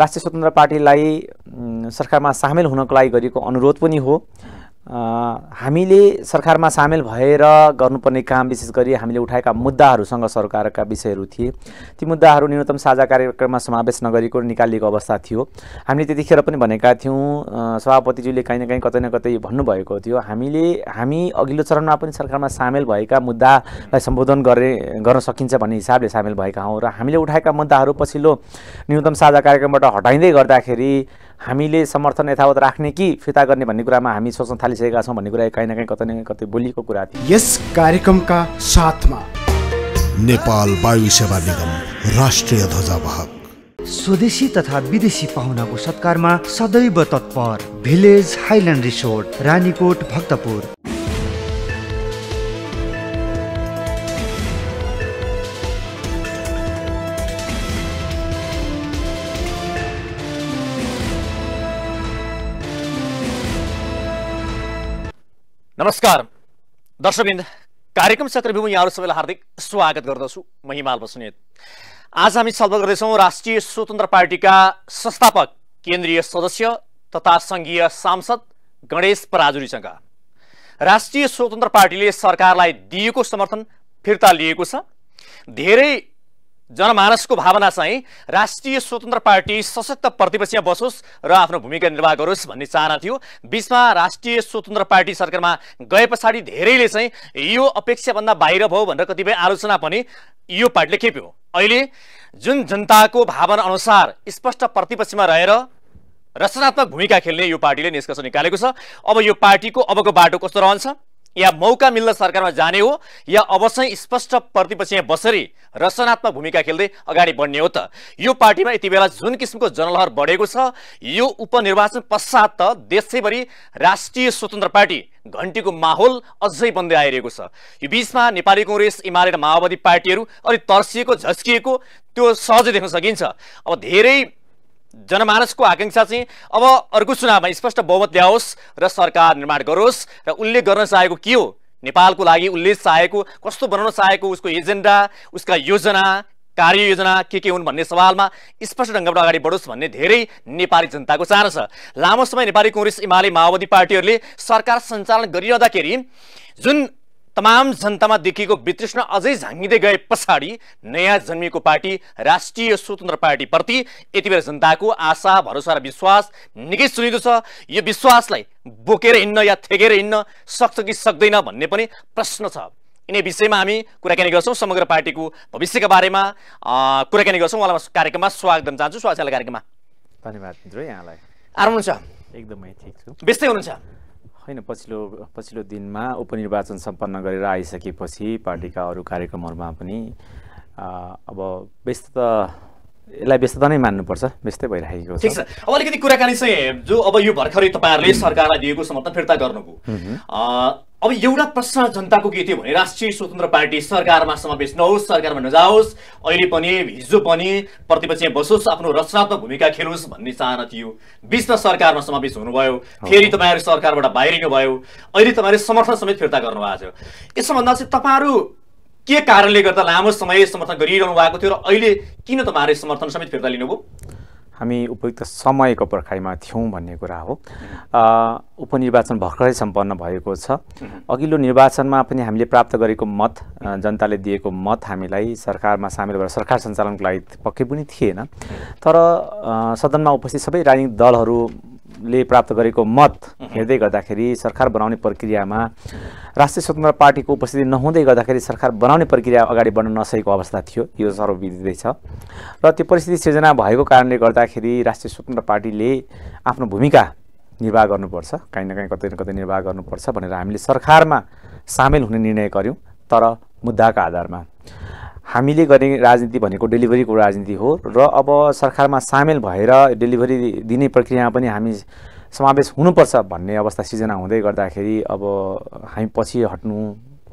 राष्ट्रिय स्वतन्त्र पार्टीलाई सरकारमा सामेल हुनको लागि गरिएको अनुरोध पनि हो हामीले सरकारमा सामेल भएर गर्नुपर्ने काम विशेष गरी हामीले उठाएका मुद्दाहरूसँग सरकारका विषयहरू थिए ती मुद्दाहरू न्यूनतम साझा कार्यक्रममा समावेश नगरेको निकालिएको अवस्था थियो हामीले त्यतिखेर पनि भनेका थियौँ सभापतिज्यूले कहीँ न काहीँ कतै न कतै भन्नुभएको थियो हामीले हामी अघिल्लो चरणमा पनि सरकारमा सामेल भएका मुद्दालाई सम्बोधन गरे गर्न सकिन्छ भन्ने हिसाबले सामेल भएका हौँ र हामीले उठाएका मुद्दाहरू पछिल्लो न्यूनतम साझा कार्यक्रमबाट हटाइँदै गर्दाखेरि हामीले समर्थन यथावत राख्ने कि फिर्ता गर्ने भन्ने कुरामा हामी सोच्न थालिसकेका छौँ भन्ने कुरा कहीँ न काहीँ कतै न कतै बोलिएको कुरा थियो यस कार्यक्रमका साथमा नेपाल वायु सेवा निगम राष्ट्रिय ध्वजावाहक स्वदेशी तथा विदेशी पाहुनाको सत्कारमा सदैव तत्पर village highland resort Ranikot Bhaktapur नमस्कार दर्शकविन्द कार्यक्रम चक्रव्यूमा यहाँहरू सबैलाई हार्दिक स्वागत गर्दछु म हिमाल बस्नेत आज हामी छलफल गर्दैछौँ राष्ट्रिय स्वतन्त्र पार्टीका संस्थापक केन्द्रीय सदस्य तथा सङ्घीय सांसद गणेश पराजुरीसँग राष्ट्रिय स्वतन्त्र पार्टीले सरकारलाई दिएको समर्थन फिर्ता लिएको छ धेरै जनमानसको भावना चाहिँ राष्ट्रिय स्वतन्त्र पार्टी सशक्त प्रतिपक्षमा बसोस् र आफ्नो भूमिका निर्वाह गरोस् भन्ने चाहना थियो बिचमा राष्ट्रिय स्वतन्त्र पार्टी सरकारमा गए पछाडि धेरैले चाहिँ यो अपेक्षाभन्दा बाहिर भयो भनेर कतिपय आलोचना पनि यो पार्टीले खेप्यो अहिले जुन जनताको भावना अनुसार स्पष्ट प्रतिपक्षमा रहेर रचनात्मक भूमिका खेल्ने यो पार्टीले निष्कर्ष निकालेको छ अब यो पार्टीको अबको बाटो कस्तो रहन्छ या मौका मिल्न सरकारमा जाने हो या अवश्य स्पष्ट प्रतिपक्ष यहाँ बसरी रचनात्मक भूमिका खेल्दै अगाडि बढ्ने हो त यो पार्टीमा यति बेला जुन किसिमको जनलहर बढेको छ यो उपनिर्वाचन पश्चात त देशैभरि राष्ट्रिय स्वतन्त्र पार्टी घन्टीको माहौल अझै बन्दै आइरहेको छ यो बिचमा नेपाली कङ्ग्रेस एमाले र माओवादी पार्टीहरू अलिक तर्सिएको झस्किएको त्यो सहजै देख्न सकिन्छ अब धेरै जनमानसको आकाङ्क्षा चाहिँ अब अर्को चुनावमा स्पष्ट बहुमत ल्याओस् र सरकार निर्माण गरोस् र उसले गर्न चाहेको के हो नेपालको लागि उसले चाहेको कस्तो बनाउन चाहेको उसको एजेन्डा उसका योजना कार्ययोजना के के हुन् भन्ने सवालमा स्पष्ट ढङ्गबाट अगाडि बढोस् भन्ने धेरै नेपाली जनताको चाहना छ लामो समय नेपाली कङ्ग्रेस एमाले माओवादी पार्टीहरूले सरकार सञ्चालन गरिरहँदाखेरि जुन तमाम जनतामा देखिएको वितृष्ण अझै झाँगिँदै गए पछाडि नयाँ जन्मिएको पार्टी राष्ट्रिय स्वतन्त्र पार्टीप्रति यति बेला जनताको आशा भरोसा र विश्वास निकै सुनिदो छ यो विश्वासलाई बोकेर हिँड्न या थेगेर हिँड्न सक्छ कि सक्दैन भन्ने पनि प्रश्न छ यिनै विषयमा हामी कुराकानी गर्छौँ समग्र पार्टीको भविष्यका बारेमा कुराकानी गर्छौँ उहाँलाई कार्यक्रममा स्वागत गर्न चाहन्छु स्वागत कार्यक्रममा धन्यवाद यहाँलाई आराम हुनुहुन्छ एकदमै ठिक छु व्यस्तै हुनुहुन्छ होइन पछिल्लो पछिल्लो दिनमा उपनिर्वाचन सम्पन्न गरेर आइसकेपछि पार्टीका अरू कार्यक्रमहरूमा पनि अब व्यस्त त यसलाई व्यस्तता नै मान्नुपर्छ व्यस्तै भइराखेको छ ठिक छ अब अलिकति कुराकानी चाहिँ जो अब यो भर्खरै तपाईँहरूले सरकारलाई दिएको समर्थन फिर्ता गर्नुभयो अब एउटा प्रश्न जनताको के थियो भने राष्ट्रिय स्वतन्त्र पार्टी सरकारमा समावेश नहोस् सरकारमा नजाओस् अहिले पनि हिजो पनि प्रतिपक्ष बसोस् आफ्नो रचनात्मक भूमिका खेलोस् भन्ने चाहना थियो बिचमा सरकारमा समावेश हुनुभयो फेरि तपाईँहरू सरकारबाट बाहिरिनु भयो अहिले तपाईँहरू समर्थन समेत फिर्ता गर्नुभएको छ यसो भन्दा चाहिँ तपाईँहरू के कारणले गर्दा लामो समय समर्थन गरिरहनु भएको थियो र अहिले किन तपाईँहरूले समर्थन समेत फिर्ता लिनुभयो हामी उपयुक्त समयको पर्खाइमा थियौँ भन्ने कुरा हो उपनिर्वाचन भर्खरै सम्पन्न भएको छ अघिल्लो निर्वाचनमा पनि हामीले प्राप्त गरेको मत जनताले दिएको मत हामीलाई सरकारमा सामेल भएर सरकार सञ्चालनको लागि पक्कै पनि थिएन तर सदनमा उपस्थित सबै राजनीतिक दलहरू ले प्राप्त गरेको मत हेर्दै गर्दाखेरि सरकार बनाउने प्रक्रियामा राष्ट्रिय स्वतन्त्र पार्टीको उपस्थिति नहुँदै गर्दाखेरि सरकार बनाउने प्रक्रिया अगाडि बढ्न नसकेको अवस्था थियो यो सर्वविदितै छ र त्यो परिस्थिति सृजना भएको कारणले गर्दाखेरि राष्ट्रिय स्वतन्त्र पार्टीले आफ्नो भूमिका निर्वाह गर्नुपर्छ काहीँ न काहीँ कतै न कतै निर्वाह गर्नुपर्छ भनेर हामीले सरकारमा सामेल हुने निर्णय गऱ्यौँ तर मुद्दाका आधारमा हामीले गर्ने राजनीति भनेको डेलिभरीको राजनीति हो र अब सरकारमा सामेल भएर डेलिभरी दिने प्रक्रियामा पनि हामी समावेश हुनुपर्छ भन्ने अवस्था सिर्जना हुँदै गर्दाखेरि अब हामी पछि हट्नु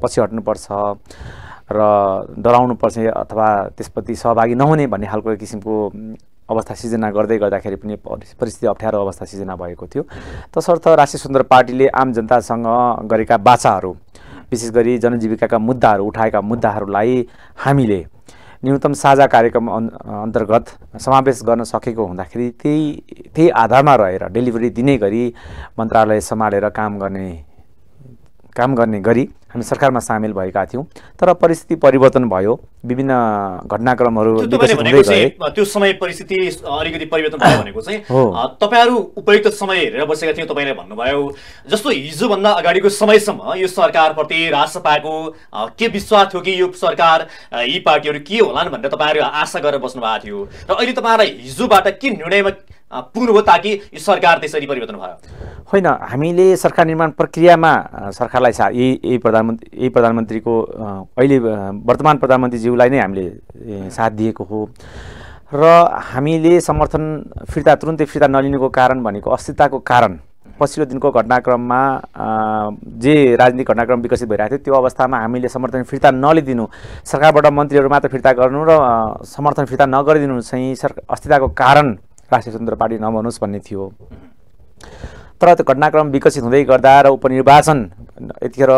पछि हट्नुपर्छ र डराउनु डराउनुपर्छ अथवा त्यसप्रति सहभागी नहुने भन्ने खालको किसिमको अवस्था सिर्जना गर्दै गर्दाखेरि पनि परिस्थिति अप्ठ्यारो अवस्था सिर्जना भएको थियो तसर्थ राष्ट्रिय सुन्दर पार्टीले आम जनतासँग गरेका बाचाहरू विशेष गरी जनजीविकाका मुद्दाहरू उठाएका मुद्दाहरूलाई हामीले न्यूनतम साझा कार्यक्रम अन्तर्गत समावेश गर्न सकेको हुँदाखेरि त्यही त्यही आधारमा रहेर डेलिभरी दिने गरी मन्त्रालय सम्हालेर काम गर्ने काम गर्ने गरी हामी सरकारमा सामेल भएका थियौँ तर परिस्थिति परिवर्तन भयो विभिन्न घटनाक्रमहरू त्यो समय परिस्थिति अलिकति परिवर्तन भयो भनेको चाहिँ तपाईँहरू उपयुक्त समय हेरेर बसेका थियौँ तपाईँले भन्नुभयो जस्तो हिजोभन्दा अगाडिको समयसम्म यो सरकारप्रति राजसभाको के विश्वास थियो कि यो सरकार यी पार्टीहरू के होलान् भनेर तपाईँहरू आशा गरेर बस्नु भएको थियो र अहिले तपाईँहरूलाई हिजोबाट के निर्णयमा पुग्नुभयो ताकि यो सरकार त्यसरी परिवर्तन भयो होइन हामीले सरकार निर्माण प्रक्रियामा सरकारलाई सा यही यही प्रधानमन्त्री यही प्रधानमन्त्रीको अहिले वर्तमान प्रधानमन्त्रीज्यूलाई नै हामीले साथ दिएको हो र हामीले समर्थन फिर्ता तुरुन्तै फिर्ता नलिनुको कारण भनेको अस्थिरताको कारण पछिल्लो दिनको घटनाक्रममा जे राजनीतिक घटनाक्रम विकसित भइरहेको थियो त्यो अवस्थामा हामीले समर्थन फिर्ता नलिदिनु सरकारबाट मन्त्रीहरू मात्र फिर्ता गर्नु र समर्थन फिर्ता नगरिदिनु चाहिँ सर अस्थिरताको कारण राष्ट्रिय स्वतन्त्र पार्टी नबनोस् भन्ने थियो तर त्यो घटनाक्रम विकसित हुँदै गर्दा र उपनिर्वाचन यतिखेर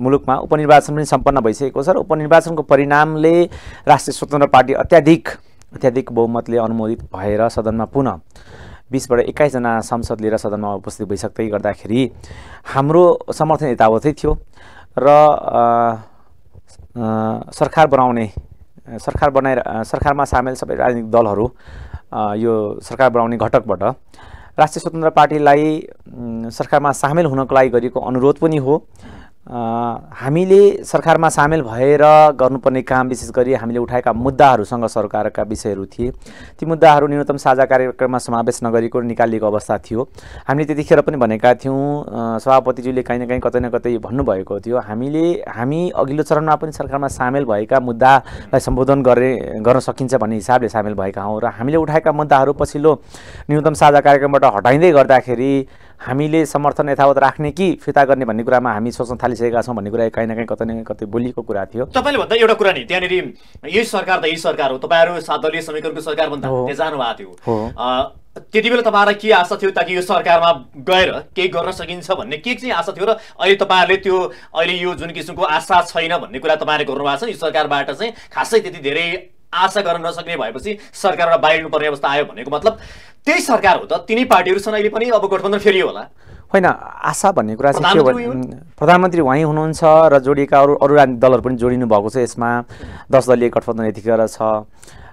मुलुकमा उपनिर्वाचन पनि सम्पन्न भइसकेको छ र उपनिर्वाचनको परिणामले राष्ट्रिय स्वतन्त्र पार्टी अत्याधिक अत्याधिक बहुमतले अनुमोदित भएर सदनमा पुनः बिसबाट एक्काइसजना सांसद लिएर सदनमा उपस्थित भइसक्दै गर्दाखेरि हाम्रो समर्थन यतावतै थियो र सरकार बनाउने सरकार बनाएर सरकारमा सामेल सबै राजनीतिक दलहरू यो सरकार बनाउने घटकबाट राष्ट्रिय स्वतन्त्र पार्टीलाई सरकारमा सामेल हुनको लागि गरिएको अनुरोध पनि हो हामीले सरकारमा सामेल भएर गर्नुपर्ने काम विशेष गरी हामीले उठाएका मुद्दाहरूसँग सरकारका विषयहरू थिए ती मुद्दाहरू न्यूनतम साझा कार्यक्रममा समावेश नगरेको निकालिएको अवस्था थियो हामीले त्यतिखेर पनि भनेका थियौँ सभापतिज्यूले काहीँ न काहीँ कतै न कतै भन्नुभएको थियो हामीले हामी अघिल्लो चरणमा पनि सरकारमा सामेल भएका मुद्दालाई सम्बोधन गरे गर्न सकिन्छ भन्ने हिसाबले सामेल भएका हौँ र हामीले उठाएका मुद्दाहरू पछिल्लो न्यूनतम साझा कार्यक्रमबाट हटाइँदै गर्दाखेरि हामीले समर्थन यथावत राख्ने कि फिर्ता गर्ने भन्ने कुरामा हामी सोच्न थालिसकेका छौँ भन्ने कुरा कहीँ न काहीँ कतै न कतै बोलिएको कुरा थियो तपाईँले भन्दा एउटा कुरा नि त्यहाँनिर यही सरकार त यही सरकार हो तपाईँहरू सात दलीय समीकरणको सरकार भन्दा जानुभएको थियो त्यति बेला तपाईँहरूलाई के आशा थियो ताकि यो सरकारमा गएर केही गर्न सकिन्छ भन्ने के चाहिँ आशा थियो र अहिले तपाईँहरूले त्यो अहिले यो जुन किसिमको आशा छैन भन्ने कुरा तपाईँहरूले गर्नुभएको छ यो सरकारबाट चाहिँ खासै त्यति धेरै आशा गर्न नसक्ने भएपछि सरकारबाट पर्ने अवस्था आयो भनेको मतलब त्यही सरकार हो त तिनै पार्टीहरू छन् अहिले पनि अब गठबन्धन फेरि होला होइन आशा भन्ने कुरा चाहिँ के हो प्रधानमन्त्री उहाँ हुनुहुन्छ र जोडिएका अरू अरू राजनीतिक दलहरू पनि जोडिनु भएको छ यसमा दस दलीय गठबन्धन यतिखेर छ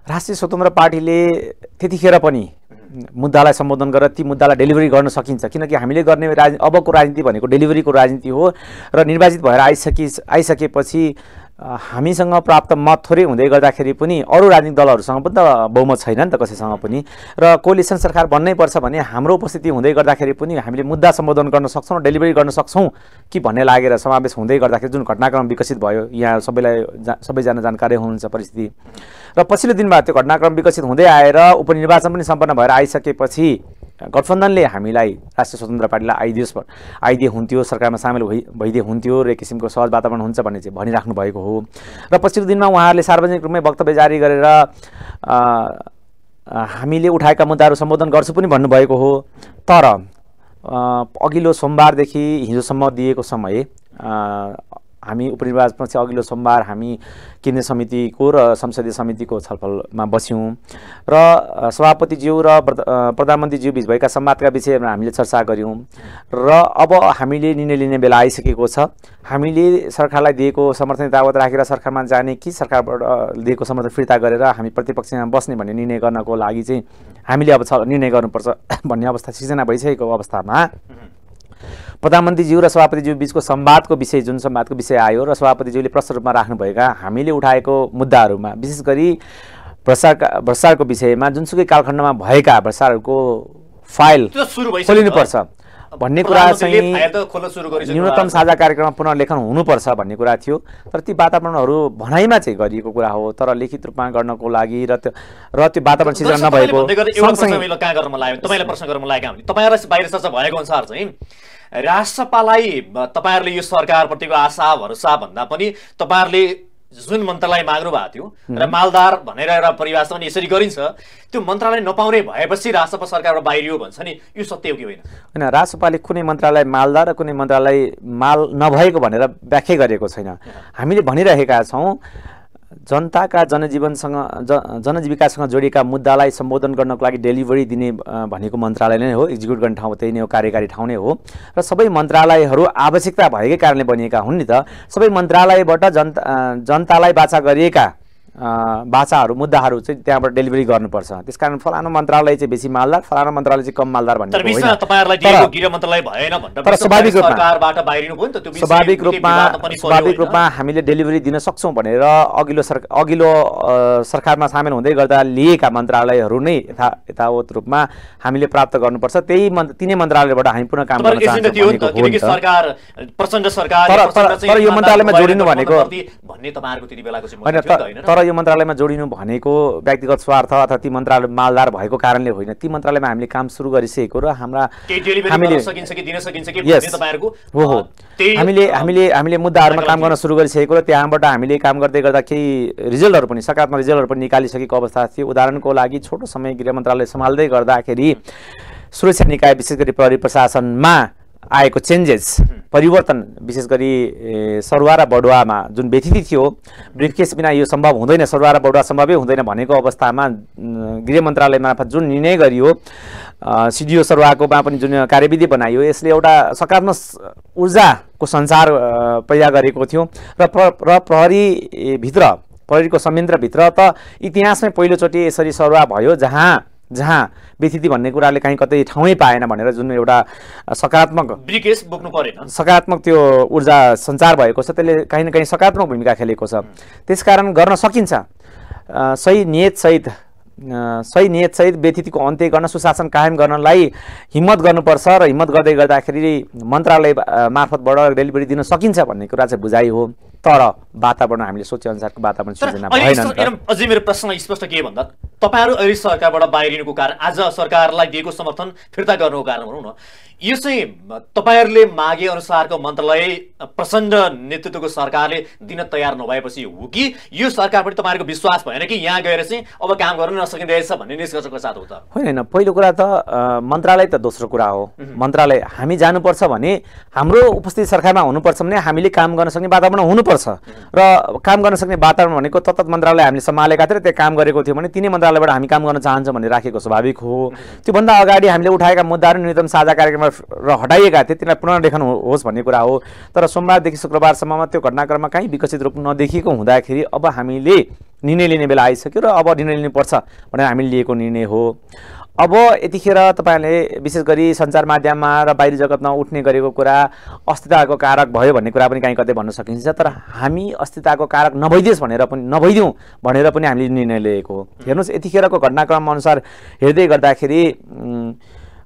राष्ट्रिय स्वतन्त्र पार्टीले त्यतिखेर पनि मुद्दालाई सम्बोधन गरेर ती मुद्दालाई डेलिभरी गर्न सकिन्छ किनकि हामीले गर्ने राज अबको राजनीति भनेको डेलिभरीको राजनीति हो र निर्वाचित भएर आइसकि आइसकेपछि हामीसँग प्राप्त मत थोरै हुँदै गर्दाखेरि पनि अरू राजनीतिक दलहरूसँग पनि त बहुमत छैन नि त कसैसँग पनि र कोलिसन सरकार बन्नै पर्छ भने हाम्रो उपस्थिति हुँदै गर्दाखेरि पनि हामीले मुद्दा सम्बोधन गर्न सक्छौँ डेलिभरी गर्न सक्छौँ कि भन्ने लागेर समावेश हुँदै गर्दाखेरि जुन घटनाक्रम विकसित भयो यहाँ सबैलाई जा सबैजना जानकारी हुनुहुन्छ परिस्थिति र पछिल्लो दिनमा त्यो घटनाक्रम विकसित हुँदै आएर उपनिर्वाचन पनि सम्पन्न भएर आइसकेपछि गठबन्धनले हामीलाई राष्ट्रिय स्वतन्त्र पार्टीलाई आइदियोस् आइदिए हुन्थ्यो सरकारमा सामेल भइ भइदिए हुन्थ्यो र एक किसिमको सहज वातावरण हुन्छ भन्ने चाहिँ भनिराख्नु भएको हो र पछिल्लो दिनमा उहाँहरूले सार्वजनिक रूपमै वक्तव्य जारी गरेर हामीले उठाएका मुद्दाहरू सम्बोधन गर्छु पनि भन्नुभएको हो तर अघिल्लो सोमबारदेखि हिजोसम्म दिएको समय हामी उपनिर्वाचनपछि अघिल्लो सोमबार हामी केन्द्रीय समितिको र संसदीय समितिको छलफलमा बस्यौँ र सभापतिज्यू र प्रधानमन्त्रीज्यू बिच भएका संवादका विषयमा हामीले चर्चा गऱ्यौँ र अब हामीले निर्णय लिने बेला आइसकेको छ हामीले सरकारलाई दिएको समर्थन दावत राखेर सरकारमा जाने कि सरकारबाट दिएको समर्थन फिर्ता गरेर हामी प्रतिपक्षमा बस्ने भन्ने निर्णय गर्नको लागि चाहिँ हामीले अब निर्णय गर्नुपर्छ भन्ने अवस्था सिर्जना भइसकेको अवस्थामा प्रधानमन्त्रीज्यू र सभापतिज्यू बिचको सम्वादको विषय जुन सम्वादको विषय आयो र सभापतिज्यूले प्रश्न रूपमा राख्नुभएका हामीले उठाएको मुद्दाहरूमा विशेष गरी भ्रष्टाचारका भ्रष्टाचारको विषयमा जुनसुकै कालखण्डमा भएका भ्रष्टाचारहरूको फाइल खोलिनुपर्छ भन्ने कुरा चाहिँ न्यूनतम साझा कार्यक्रममा पुनर्लेखन हुनुपर्छ भन्ने कुरा थियो तर ती वातावरणहरू भनाइमा चाहिँ गरिएको कुरा हो तर लिखित रूपमा गर्नको लागि र त्यो र त्यो वातावरण सिर्जना नभएको तपाईँलाई प्रश्न गर्न बाहिर चर्चा भएको अनुसार चाहिँ राष्ट्रपालाई तपाईँहरूले यो सरकारप्रतिको आशा भरोसा भन्दा पनि तपाईँहरूले जुन मन्त्रालय माग्नु भएको थियो र मालदार भनेर एउटा परिभाषा पनि यसरी गरिन्छ त्यो मन्त्रालय नपाउने भएपछि राजसपा सरकारबाट बाहिरियो भन्छ नि यो सत्य हो कि होइन होइन राजसपाले कुनै मन्त्रालय मालदार र कुनै मन्त्रालय माल नभएको भनेर व्याख्या गरेको छैन हामीले भनिरहेका छौँ जनताका जनजीवनसँग ज जनजीविकासँग जोडिएका मुद्दालाई सम्बोधन गर्नको लागि डेलिभरी दिने भनेको मन्त्रालय नै हो एक्जिक्युट गर्ने ठाउँ त्यही नै हो कार्यकारी ठाउँ नै हो र सबै मन्त्रालयहरू आवश्यकता भएकै कारणले बनिएका हुन् नि त सबै मन्त्रालयबाट जनता जनतालाई बाचा गरिएका बाचाहरू मुद्दाहरू चाहिँ त्यहाँबाट डेलिभरी गर्नुपर्छ त्यस कारण फलानु मन्त्रालय चाहिँ बेसी मालदार फलानु मन्त्रालय चाहिँ कम मालदार भन्ने तर स्वाभाविक रूपमा स्वाभाविक रूपमा स्वाभाविक रूपमा हामीले डेलिभरी दिन सक्छौँ भनेर अघिल्लो सरकार अघिल्लो सरकारमा सामेल हुँदै गर्दा लिएका मन्त्रालयहरू नै यथा यथावत रूपमा हामीले प्राप्त गर्नुपर्छ त्यही तिनै मन्त्रालयबाट हामी पुनः काम गर्न चाहन्छौँ तर यो मन्त्रालयमा जोडिनु भनेको होइन तर यो मन्त्रालयमा जोडिनु भनेको व्यक्तिगत स्वार्थ अथवा ती मन्त्रालय मालदार भएको कारणले होइन ती मन्त्रालयमा हामीले काम सुरु गरिसकेको र हाम्रा हो हामीले हामीले हामीले मुद्दाहरूमा काम गर्न सुरु गरिसकेको र त्यहाँबाट हामीले काम गर्दै गर्दा केही रिजल्टहरू पनि सकारात्मक रिजल्टहरू पनि निकालिसकेको अवस्था थियो उदाहरणको लागि छोटो समय गृह मन्त्रालय सम्हाल्दै गर्दाखेरि सुरक्षा निकाय विशेष गरी प्रहरी प्रशासनमा आएको चेन्जेस परिवर्तन विशेष गरी सरुवा र बडुवामा जुन व्यतिथि थियो ब्रिफकेस बिना यो सम्भव हुँदैन सरुवा र बडुवा सम्भवै हुँदैन भनेको अवस्थामा गृह मन्त्रालय मार्फत जुन निर्णय गरियो सिडिओ सरुवाकोमा पनि जुन कार्यविधि बनाइयो यसले एउटा सकारात्मक ऊर्जाको सञ्चार पैदा गरेको थियो र प्र प्रहरीभित्र प्रहरीको संयन्त्रभित्र त इतिहासमै पहिलोचोटि यसरी सरुवा भयो जहाँ जहाँ व्यथिति भन्ने कुराले काहीँ कतै ठाउँै पाएन भनेर जुन एउटा सकारात्मक ब्रिकेस बोक्नु परेन सकारात्मक त्यो ऊर्जा सञ्चार भएको छ त्यसले काहीँ न काहीँ सकारात्मक भूमिका खेलेको छ त्यसकारण गर्न सकिन्छ सही नियतसहित सही नियतसहित व्यतिथिको अन्त्य गर्न सुशासन कायम गर्नलाई हिम्मत गर्नुपर्छ र हिम्मत गर्दै गर्दाखेरि मन्त्रालय मार्फतबाट डेलिभरी दिन सकिन्छ भन्ने कुरा चाहिँ बुझाइ हो तर वातावरण हामीले सोचे अनुसारको वातावरण सिर्जना भएन अझै मेरो प्रश्न स्पष्ट के भन्दा तपाईँहरू अहिले सरकारबाट बाहिरिनुको कारण आज सरकारलाई दिएको समर्थन फिर्ता गर्नुको कारण भनौँ न यो चाहिँ तपाईँहरूले मागे अनुसारको मन्त्रालय प्रचण्ड नेतृत्वको सरकारले दिन तयार नभएपछि हो कि यो सरकारप्रति तपाईँहरूको विश्वास भएन कि यहाँ गएर चाहिँ अब काम गर्न नसकिँदैछ रहेछ भन्ने निष्कर्षको साथ हो त होइन पहिलो कुरा त मन्त्रालय त दोस्रो कुरा हो मन्त्रालय हामी जानुपर्छ भने हाम्रो उपस्थिति सरकारमा हुनुपर्छ भने हामीले काम गर्न सक्ने वातावरण हुनुपर्छ हुनुपर्छ र काम गर्न सक्ने वातावरण भनेको तत्त मन्त्रालय हामीले सम्हालेका थियौँ त्यहाँ काम गरेको थियो भने तिनै मन्त्रालयबाट हामी काम गर्न चाहन्छौँ भनेर राखेको स्वाभाविक हो त्योभन्दा अगाडि हामीले उठाएका मुद्दाहरू न्यूनतम साझा कार्यक्रममा र हटाइएका थिए तिनलाई पुनर्लेखन होस् भन्ने कुरा हो तर सोमबारदेखि शुक्रबारसम्ममा त्यो घटनाक्रममा कहीँ विकसित रूप नदेखिएको हुँदाखेरि अब हामीले निर्णय लिने बेला आइसक्यो र अब निर्णय लिनुपर्छ भनेर हामीले लिएको निर्णय हो अब यतिखेर तपाईँहरूले विशेष गरी सञ्चार माध्यममा र बाहिरी जगतमा उठ्ने गरेको कुरा अस्थिरताको कारक भयो भन्ने कुरा पनि काहीँ कतै भन्न सकिन्छ तर हामी अस्थिरताको कारक नभइदियोस् भनेर पनि नभइदिउँ भनेर पनि हामीले निर्णय लिएको हो हेर्नुहोस् यतिखेरको घटनाक्रम अनुसार हेर्दै गर्दाखेरि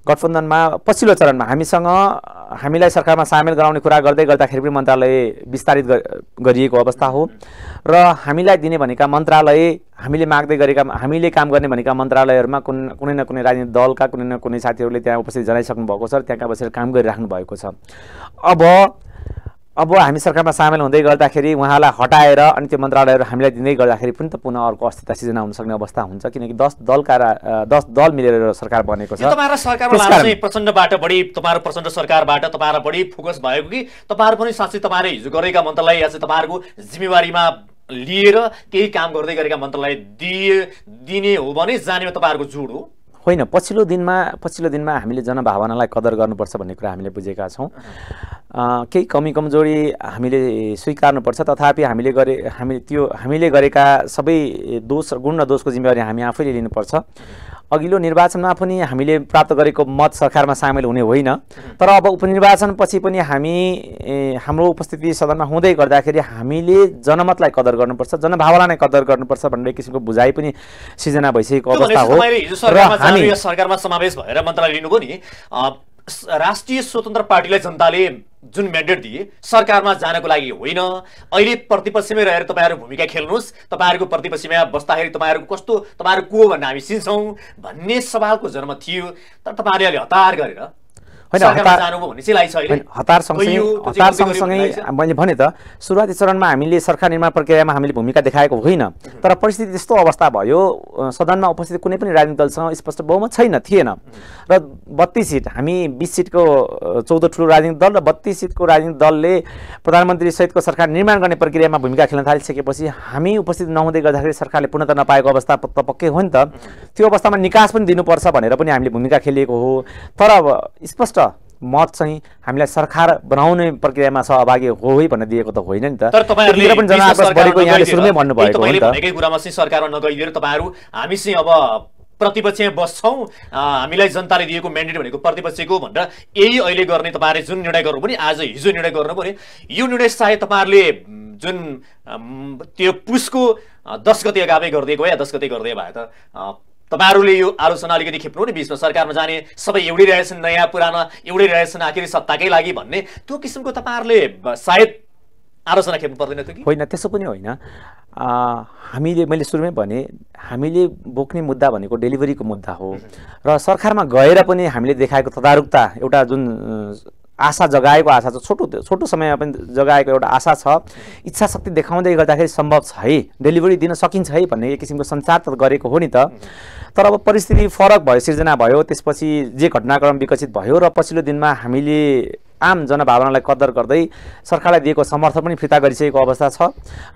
गठबन्धनमा पछिल्लो चरणमा हामीसँग हामीलाई सरकारमा सामेल गराउने कुरा गर्दै गर्दाखेरि पनि मन्त्रालय विस्तारित गरिएको अवस्था हो र हामीलाई दिने भनेका मन्त्रालय हामीले माग्दै गरेका हामीले काम गर्ने भनेका मन्त्रालयहरूमा कुन कुनै न कुनै राजनीतिक दलका कुनै न कुनै साथीहरूले त्यहाँ उपस्थित जनाइसक्नु भएको छ र त्यहाँ बसेर काम गरिराख्नु भएको छ अब अब हामी सरकारमा सामेल हुँदै गर्दाखेरि उहाँलाई हटाएर अनि त्यो मन्त्रालयहरू हामीलाई दिँदै गर्दाखेरि पनि त पुनः अर्को अस्थिरता सिर्जना हुन सक्ने अवस्था हुन्छ किनकि दस दलका दस दल मिलेर सरकार बनेको छ तपाईँहरू सरकारमा प्रचण्डबाट बढी तपाईँहरू प्रचण्ड सरकारबाट तपाईँहरू बढी फोकस भएको कि तपाईँहरू पनि साँच्चै तपाईँहरू हिजो गरेका मन्त्रालय या चाहिँ तपाईँहरूको जिम्मेवारीमा लिएर केही काम गर्दै गरेका मन्त्रालय दिए दिने हो भने जाने तपाईँहरूको जोड हो होइन पछिल्लो दिनमा पछिल्लो दिनमा हामीले जनभावनालाई कदर गर्नुपर्छ भन्ने कुरा हामीले बुझेका छौँ केही कमी कमजोरी हामीले स्वीकार्नुपर्छ तथापि हामीले गरे हामी त्यो हामीले गरेका सबै दोष गुण र दोषको जिम्मेवारी हामी आफैले लिनुपर्छ अघिल्लो निर्वाचनमा पनि हामीले प्राप्त गरेको मत सरकारमा सामेल हुने होइन तर अब उपनिर्वाचनपछि पनि हामी हाम्रो उपस्थिति सदनमा हुँदै गर्दाखेरि हामीले जनमतलाई कदर गर्नुपर्छ जनभावना नै कदर गर्नुपर्छ भन्ने किसिमको बुझाइ पनि सिर्जना भइसकेको अवस्था हो सरकारमा समावेश भएर मन्त्रालय लिनुभयो नि राष्ट्रिय स्वतन्त्र पार्टीलाई जनताले जुन म्यान्डेट दिए सरकारमा जानको लागि होइन अहिले प्रतिपक्षमै रहेर तपाईँहरू भूमिका खेल्नुहोस् तपाईँहरूको प्रतिपक्षमा बस्दाखेरि तपाईँहरूको कस्तो तपाईँहरू को भन्ने हामी चिन्छौँ भन्ने सवालको जन्म थियो तर तपाईँहरूले अहिले हतार गरेर होइन हतार सँगसँगै हतार सँगसँगै मैले भने त सुरुवाती चरणमा हामीले सरकार निर्माण प्रक्रियामा हामीले भूमिका देखाएको होइन तर परिस्थिति त्यस्तो अवस्था भयो सदनमा उपस्थित कुनै पनि राजनीतिक दलसँग स्पष्ट बहुमत छैन थिएन र बत्तिस सिट हामी बिस सिटको चौध ठुलो राजनीतिक दल र बत्तिस सिटको राजनीतिक दलले प्रधानमन्त्री सहितको सरकार निर्माण गर्ने प्रक्रियामा भूमिका खेल्न थालिसकेपछि हामी उपस्थित नहुँदै गर्दाखेरि सरकारले पूर्णता नपाएको अवस्था त पक्कै हो नि त त्यो अवस्थामा निकास पनि दिनुपर्छ भनेर पनि हामीले भूमिका खेलिएको हो तर स्पष्ट मत चाहिँ हामीलाई सरकार बनाउने प्रक्रियामा सहभागी हो है भनेर दिएको त होइन नि त तर तपाईँहरूले कुरामा चाहिँ सरकारमा नगइदिएर तपाईँहरू हामी चाहिँ अब प्रतिपक्षमा बस्छौँ हामीलाई जनताले दिएको म्यान्डेट भनेको प्रतिपक्षको भनेर यही अहिले गर्ने तपाईँहरूले जुन निर्णय गर्नु पनि आज हिजो निर्णय गर्नु पऱ्यो यो निर्णय सायद तपाईँहरूले जुन त्यो पुसको दस गते अगावै गरिदिएको या दस गते गरिदिए भए त तपाईँहरूले यो आलोचना अलिकति खेप्नु नि बिचमा सरकारमा जाने सबै एउटै रहेछन् नयाँ पुराना एउटै रहेछन् आखिर सत्ताकै लागि भन्ने त्यो किसिमको तपाईँहरूले सायद आलोचना खेप्नु पर्दैन थियो कि होइन त्यसो पनि होइन हामीले मैले सुरुमै भने हामीले बोक्ने मुद्दा भनेको डेलिभरीको मुद्दा हो र सरकारमा गएर पनि हामीले देखाएको तदारुकता एउटा जुन आशा जगाएको आशा छ छोटो छोटो समयमा पनि जगाएको एउटा आशा छ इच्छा शक्ति देखाउँदै गर्दाखेरि सम्भव छ है डेलिभरी दिन सकिन्छ है भन्ने एक किसिमको सञ्चार त गरेको हो नि त तर अब परिस्थिति फरक भयो सिर्जना भयो त्यसपछि जे घटनाक्रम विकसित भयो र पछिल्लो दिनमा हामीले आम जनभावनालाई कदर गर्दै सरकारलाई दिएको समर्थन पनि फिर्ता गरिसकेको अवस्था छ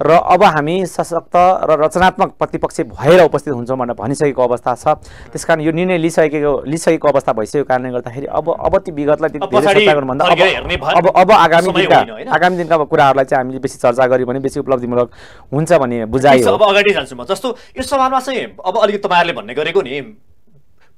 र अब हामी सशक्त र रचनात्मक प्रतिपक्ष भएर उपस्थित हुन्छौँ भनेर भनिसकेको अवस्था छ त्यसकारण यो निर्णय लिइसकेको लिइसकेको अवस्था भइसकेको कारणले गर्दाखेरि अब अब ती विगतलाई गर्नुभन्दा अब अब आगामी दिनका आगामी दिनका कुराहरूलाई चाहिँ हामीले बेसी चर्चा गऱ्यौँ भने बेसी उपलब्धिमूलक हुन्छ भन्ने बुझाइ अब अगाडि जान्छु म जस्तो यो सवालमा चाहिँ अब अलिकति तपाईँहरूले भन्ने गरेको नि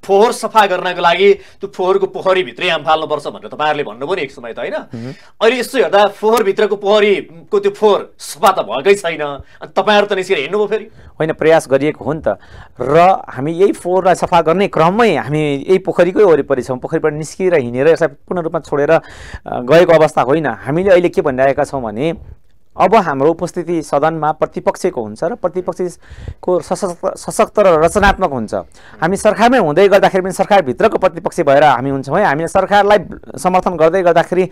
फोहोर सफा गर्नको लागि त्यो फोहोरको पोखरीभित्रै आम फाल्नुपर्छ भनेर तपाईँहरूले भन्नुभयो नि एक समय त होइन अहिले यसो हेर्दा फोहोरभित्रको पोखरीको त्यो फोहोर सफा त भएकै छैन अनि तपाईँहरू त निस्केर हिँड्नुभयो फेरि होइन प्रयास गरिएको हो नि त र हामी यही फोहोरलाई सफा गर्ने क्रममै हामी यही पोखरीकै वरिपरि छौँ पोखरीबाट निस्किएर हिँडेर यसलाई पूर्ण रूपमा छोडेर गएको अवस्था होइन हामीले अहिले के भनिरहेका छौँ भने अब हाम्रो उपस्थिति सदनमा प्रतिपक्षको हुन्छ र प्रतिपक्षको सशक्त सशक्त र रचनात्मक हुन्छ हामी सरकारमै हुँदै गर्दाखेरि पनि सरकारभित्रको प्रतिपक्ष भएर हामी हुन्छौँ है हामीले सरकारलाई समर्थन गर्दै गर्दाखेरि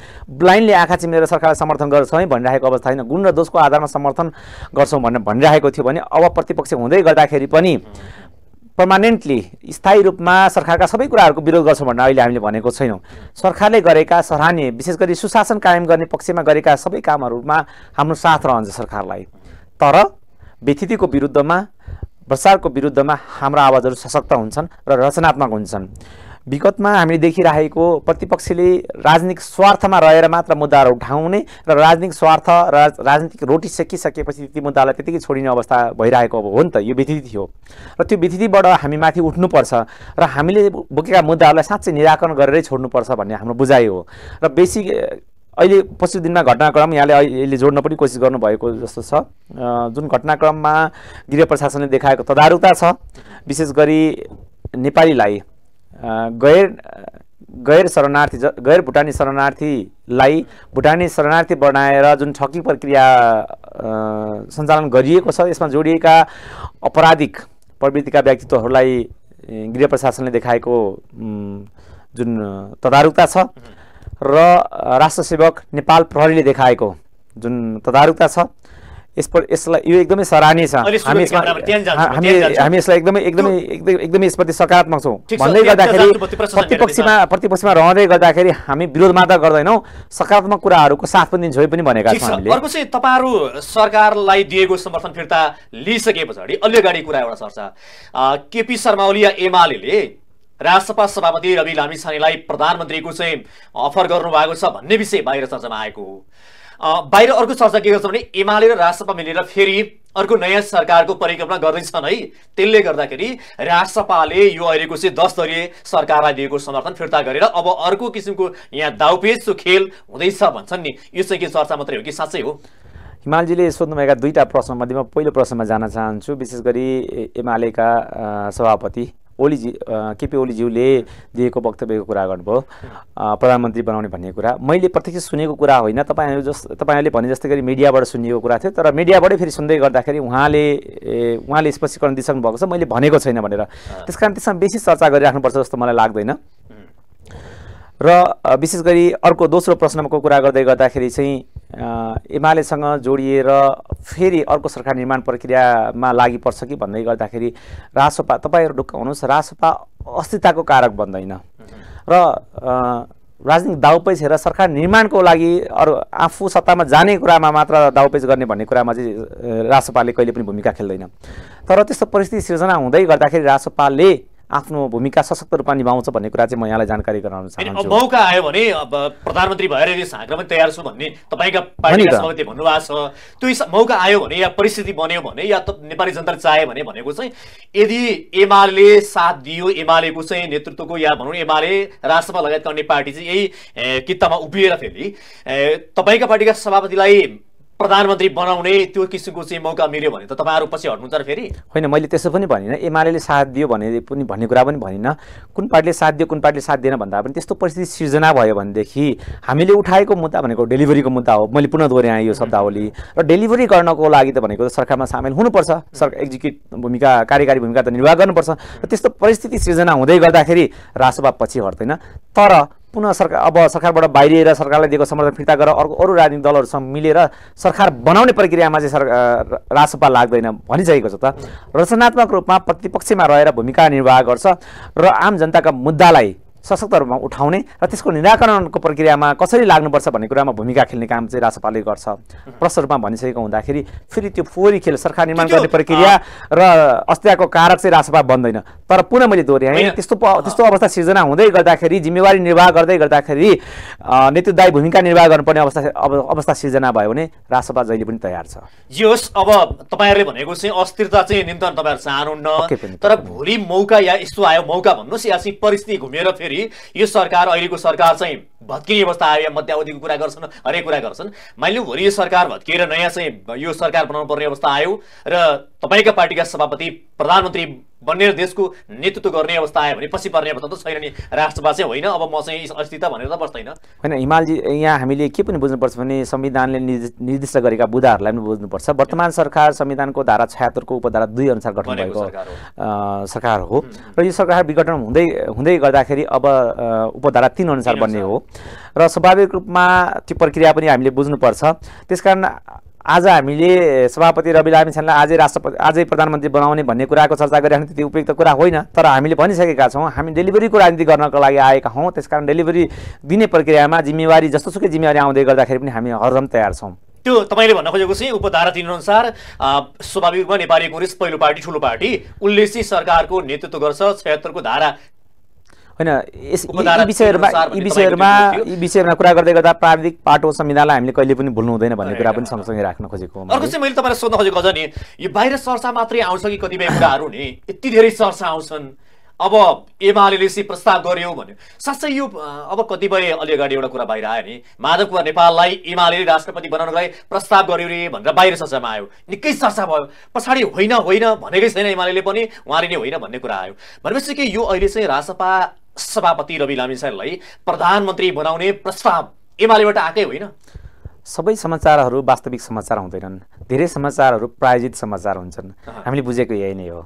ब्लाइन्डली आँखा चिमेर सरकारलाई समर्थन गर्छौँ है भनिरहेको अवस्था होइन गुण र दोषको आधारमा समर्थन गर्छौँ भनेर भनिरहेको थियो भने अब प्रतिपक्ष हुँदै गर्दाखेरि पनि पर्मानेन्टली स्थायी रूपमा सरकारका सबै कुराहरूको विरोध गर्छौँ भनेर अहिले हामीले भनेको छैनौँ सरकारले गरेका सराहनीय विशेष गरी सुशासन कायम गर्ने पक्षमा गरेका सबै कामहरूमा हाम्रो साथ रहन्छ सरकारलाई तर व्यथितिको विरुद्धमा भ्रष्टाचारको विरुद्धमा हाम्रो आवाजहरू सशक्त हुन्छन् र रचनात्मक हुन्छन् विगतमा हामीले देखिरहेको प्रतिपक्षले राजनीतिक स्वार्थमा रहेर मात्र मुद्दाहरू उठाउने र राजनीतिक स्वार्थ र राजनीतिक रोटी सेकिसकेपछि ती मुद्दालाई त्यतिकै छोडिने अवस्था भइरहेको अब हो नि त यो विधि थियो र त्यो विधिबाट हामी माथि उठ्नुपर्छ र हामीले बोकेका मुद्दाहरूलाई साँच्चै निराकरण गरेरै छोड्नुपर्छ भन्ने हाम्रो बुझाइ हो र बेसी अहिले पछिल्लो दिनमा घटनाक्रम यहाँले अहिले जोड्न पनि कोसिस गर्नुभएको जस्तो छ जुन घटनाक्रममा गृह प्रशासनले देखाएको तदारुकता छ विशेष गरी नेपालीलाई गैर गैर शरणार्थी गैर भुटानी शरणार्थीलाई भुटानी शरणार्थी बनाएर जुन ठकी प्रक्रिया सञ्चालन गरिएको छ यसमा जोडिएका अपराधिक प्रवृत्तिका व्यक्तित्वहरूलाई गृह प्रशासनले देखाएको जुन तदारुकता छ र राष्ट्र सेवक नेपाल प्रहरीले देखाएको जुन तदारुकता छ यसपल्ट यसलाई यो एकदमै सराहनीय छ हामी हामी हामी यसलाई एकदमै एकदमै एकदमै यसप्रति सकारात्मक छौँ भन्दै गर्दाखेरि प्रतिपक्षमा प्रतिपक्षमा रहँदै गर्दाखेरि हामी विरोध मात्र गर्दैनौँ सकारात्मक कुराहरूको साथ पनि दिन्छौँ पनि भनेका छौँ अर्को चाहिँ तपाईँहरू सरकारलाई दिएको समर्थन फिर्ता लिइसके पछाडि अलि अगाडि कुरा एउटा चर्चा केपी शर्मा ओली या एमाले राजसभा सभापति रवि लामिछानेलाई प्रधानमन्त्रीको चाहिँ अफर गर्नु भएको छ भन्ने विषय बाहिर चर्चामा आएको हो बाहिर अर्को चर्चा के गर्छ भने एमाले र राजसपा मिलेर फेरि अर्को नयाँ सरकारको परिकल्पना गर्दैछन् है त्यसले गर्दाखेरि राजसपाले यो अहिलेको चाहिँ दस दलीय सरकारलाई दिएको समर्थन फिर्ता गरेर अब अर्को किसिमको यहाँ दाउपेचो खेल हुँदैछ भन्छन् नि यो चाहिँ के चर्चा मात्रै हो कि साँच्चै हो हिमालजीले सोध्नुभएका दुईवटा प्रश्नमध्येमा पहिलो प्रश्नमा जान चाहन्छु विशेष गरी एमालेका सभापति ओलीजी केपी ओलीज्यूले दिएको वक्तव्यको कुरा गर्नुभयो प्रधानमन्त्री बनाउने भन्ने कुरा मैले प्रत्यक्ष सुनेको कुरा होइन तपाईँहरू जस तपाईँहरूले भने जस्तै गरी मिडियाबाट सुनिएको कुरा थियो तर मिडियाबाटै फेरि सुन्दै गर्दाखेरि उहाँले उहाँले स्पष्टीकरण दिइसक्नु भएको छ मैले भनेको छैन भनेर त्यस कारण त्यसमा बेसी चर्चा गरिराख्नुपर्छ जस्तो मलाई लाग्दैन र विशेष गरी अर्को दोस्रो प्रश्नको कुरा गर्दै गर्दाखेरि चाहिँ एमालेसँग जोडिएर फेरि अर्को सरकार निर्माण प्रक्रियामा लागिपर्छ कि भन्दै गर्दाखेरि रासोपा तपाईँहरू ढुक्क हुनुहोस् रासोपा अस्थिरताको कारक बन्दैन र राजनीतिक दाउपेच हेरेर सरकार निर्माणको लागि अरू आफू सत्तामा जाने कुरामा मात्र दाउपेच गर्ने भन्ने कुरामा चाहिँ रासोपाले कहिले पनि भूमिका खेल्दैन तर त्यस्तो परिस्थिति सिर्जना हुँदै गर्दाखेरि रासोपाले आफ्नो भूमिका सशक्त रूपमा निभाउँछ भन्ने कुरा चाहिँ म यहाँलाई जानकारी गराउन चाहन्छु मौका आयो भने अब प्रधानमन्त्री भएर यदि हाँक्न पनि तयार छु भन्ने तपाईँका पार्टीका सभापति भन्नुभएको छ त्यो मौका आयो भने या परिस्थिति बन्यो भने या त नेपाली जनता चाह्यो भने भनेको चाहिँ यदि एमाले साथ दियो एमालेको चाहिँ नेतृत्वको या भनौँ एमाले राजसभा लगायतका अन्य पार्टी चाहिँ यही कित्तामा उभिएर फेरि तपाईँका पार्टीका सभापतिलाई प्रधानमन्त्री बनाउने त्यो किसिमको चाहिँ मौका मिल्यो भने त तपाईँहरू पछि हट्नुहुन्छ र फेरि होइन मैले त्यसो पनि भनिनँ एमाले साथ दियो भने पनि भन्ने कुरा पनि भनिनँ कुन पार्टीले साथ दियो कुन पार्टीले साथ दिएन भन्दा पनि त्यस्तो परिस्थिति सिर्जना भयो भनेदेखि हामीले उठाएको मुद्दा भनेको डेलिभरीको मुद्दा हो मैले पुनः दोहोऱ्याएँ यो शब्दावली र डेलिभरी गर्नको लागि त भनेको सरकारमा सामेल हुनुपर्छ सरकार एक्जिक्युट भूमिका कार्यकारी भूमिका त निर्वाह गर्नुपर्छ र त्यस्तो परिस्थिति सिर्जना हुँदै गर्दाखेरि रासोभा पछि हट्दैन तर पुनः सरकार अब सरकारबाट बाहिरिएर सरकारलाई दिएको समर्थन फिर्ता गरेर अर्को अरू राजनीतिक दलहरूसँग मिलेर सरकार बनाउने प्रक्रियामा चाहिँ सरकार रासोपा लाग्दैन भनिसकेको छ त रचनात्मक रूपमा प्रतिपक्षमा रहेर भूमिका निर्वाह गर्छ र आम जनताका मुद्दालाई सशक्त रूपमा उठाउने र त्यसको निराकरणको प्रक्रियामा कसरी लाग्नुपर्छ भन्ने कुरामा भूमिका खेल्ने काम चाहिँ रासोपाले गर्छ प्रश्न रूपमा भनिसकेको हुँदाखेरि फेरि त्यो फोहोरी खेल सरकार निर्माण गर्ने प्रक्रिया र अस्तिको कारक चाहिँ रासोपा बन्दैन तर पुनः मैले दोहोऱ्याएँ त्यस्तो त्यस्तो अवस्था सिर्जना हुँदै गर्दाखेरि जिम्मेवारी निर्वाह गर्दै गर्दाखेरि नेतृत्वदायी भूमिका निर्वाह गर्नुपर्ने अवस्था अवस्था सिर्जना भयो भने रासोपा जहिले पनि तयार छ जे होस् अब तपाईँहरूले भनेको चाहिँ अस्थिरता चाहिँ निम्तन तपाईँहरू चाहनुहुन्न तर भोलि मौका या यस्तो आयो मौका भन्नुहोस् या चाहिँ परिस्थिति घुमेर फेरि यो सरकार अहिलेको सरकार चाहिँ भत्किने अवस्था आयो या मध्यावधिको कुरा गर्छन् हरेक कुरा गर्छन् मैले भोलि यो सरकार भत्किएर नयाँ चाहिँ यो सरकार बनाउनु पर्ने अवस्था आयो र तपाईँका पार्टीका सभापति प्रधानमन्त्री बनेर देशको नेतृत्व गर्ने अवस्था आयो भने पछि पर्ने अवस्था त छैन नि राष्ट्रवाद चाहिँ होइन अब म चाहिँ अस्तित्व भनेर त बस्दैन होइन हिमालजी यहाँ हामीले के पनि बुझ्नुपर्छ भने संविधानले निर्दिष्ट गरेका बुधाहरूलाई पनि बुझ्नुपर्छ वर्तमान सरकार संविधानको धारा छयत्तरको उपधारा दुई अनुसार गठन भएको सरकार हो र यो सरकार विघटन हुँदै हुँदै गर्दाखेरि अब उपधारा तिन अनुसार बन्ने हो र स्वाभाविक रूपमा त्यो प्रक्रिया पनि हामीले बुझ्नुपर्छ त्यसकारण आज हामीले सभापति रवि लामिछानेलाई आजै राष्ट्रपति आजै प्रधानमन्त्री बनाउने भन्ने कुराको चर्चा गरेर त्यति उपयुक्त कुरा होइन तर हामीले भनिसकेका छौँ हामी डेलिभरीको राजनीति गर्नको लागि आएका हौँ त्यसकारण डेलिभरी दिने प्रक्रियामा जिम्मेवारी जस्तोसुकै जिम्मेवारी आउँदै गर्दाखेरि पनि हामी हरदम तयार छौँ त्यो तपाईँले भन्न खोजेको चाहिँ उपधारा तिनअनुसार स्वाभाविक रूपमा नेपाली कङ्ग्रेस पहिलो पार्टी ठुलो पार्टी उसले चाहिँ सरकारको नेतृत्व गर्छ छयत्तरको धारा होइन यस यी विषयहरूमा यी विषयहरूमा यी विषयहरूमा कुरा गर्दै गर्दा प्राविधिक पाटो संविधानलाई हामीले कहिले पनि भुल्नु हुँदैन भन्ने कुरा पनि सँगसँगै राख्न खोजेको अर्को चाहिँ मैले तपाईँलाई सोध्न खोजेको नि यो बाहिर चर्चा मात्रै आउँछ कि कतिपय कुराहरू नि यति धेरै चर्चा आउँछन् अब एमाले प्रस्ताव गर्यो भन्यो साँच्चै यो अब कतिपय अलि अगाडि एउटा कुरा बाहिर आयो नि माधव कुमार नेपाललाई एमाले राष्ट्रपति बनाउनको लागि प्रस्ताव गर्यो रे भनेर बाहिर चर्चामा आयो निकै चर्चा भयो पछाडि होइन होइन भनेकै छैन एमाले पनि उहाँले नै होइन भन्ने कुरा आयो भनेपछि कि यो अहिले चाहिँ राजसपा सभापति रवि लामिछानेलाई प्रधानमन्त्री बनाउने प्रस्ताव एमालेबाट आएकै होइन सबै समाचारहरू वास्तविक समाचार हुँदैनन् धेरै समाचारहरू प्रायोजित समाचार हुन्छन् हामीले बुझेको यही नै हो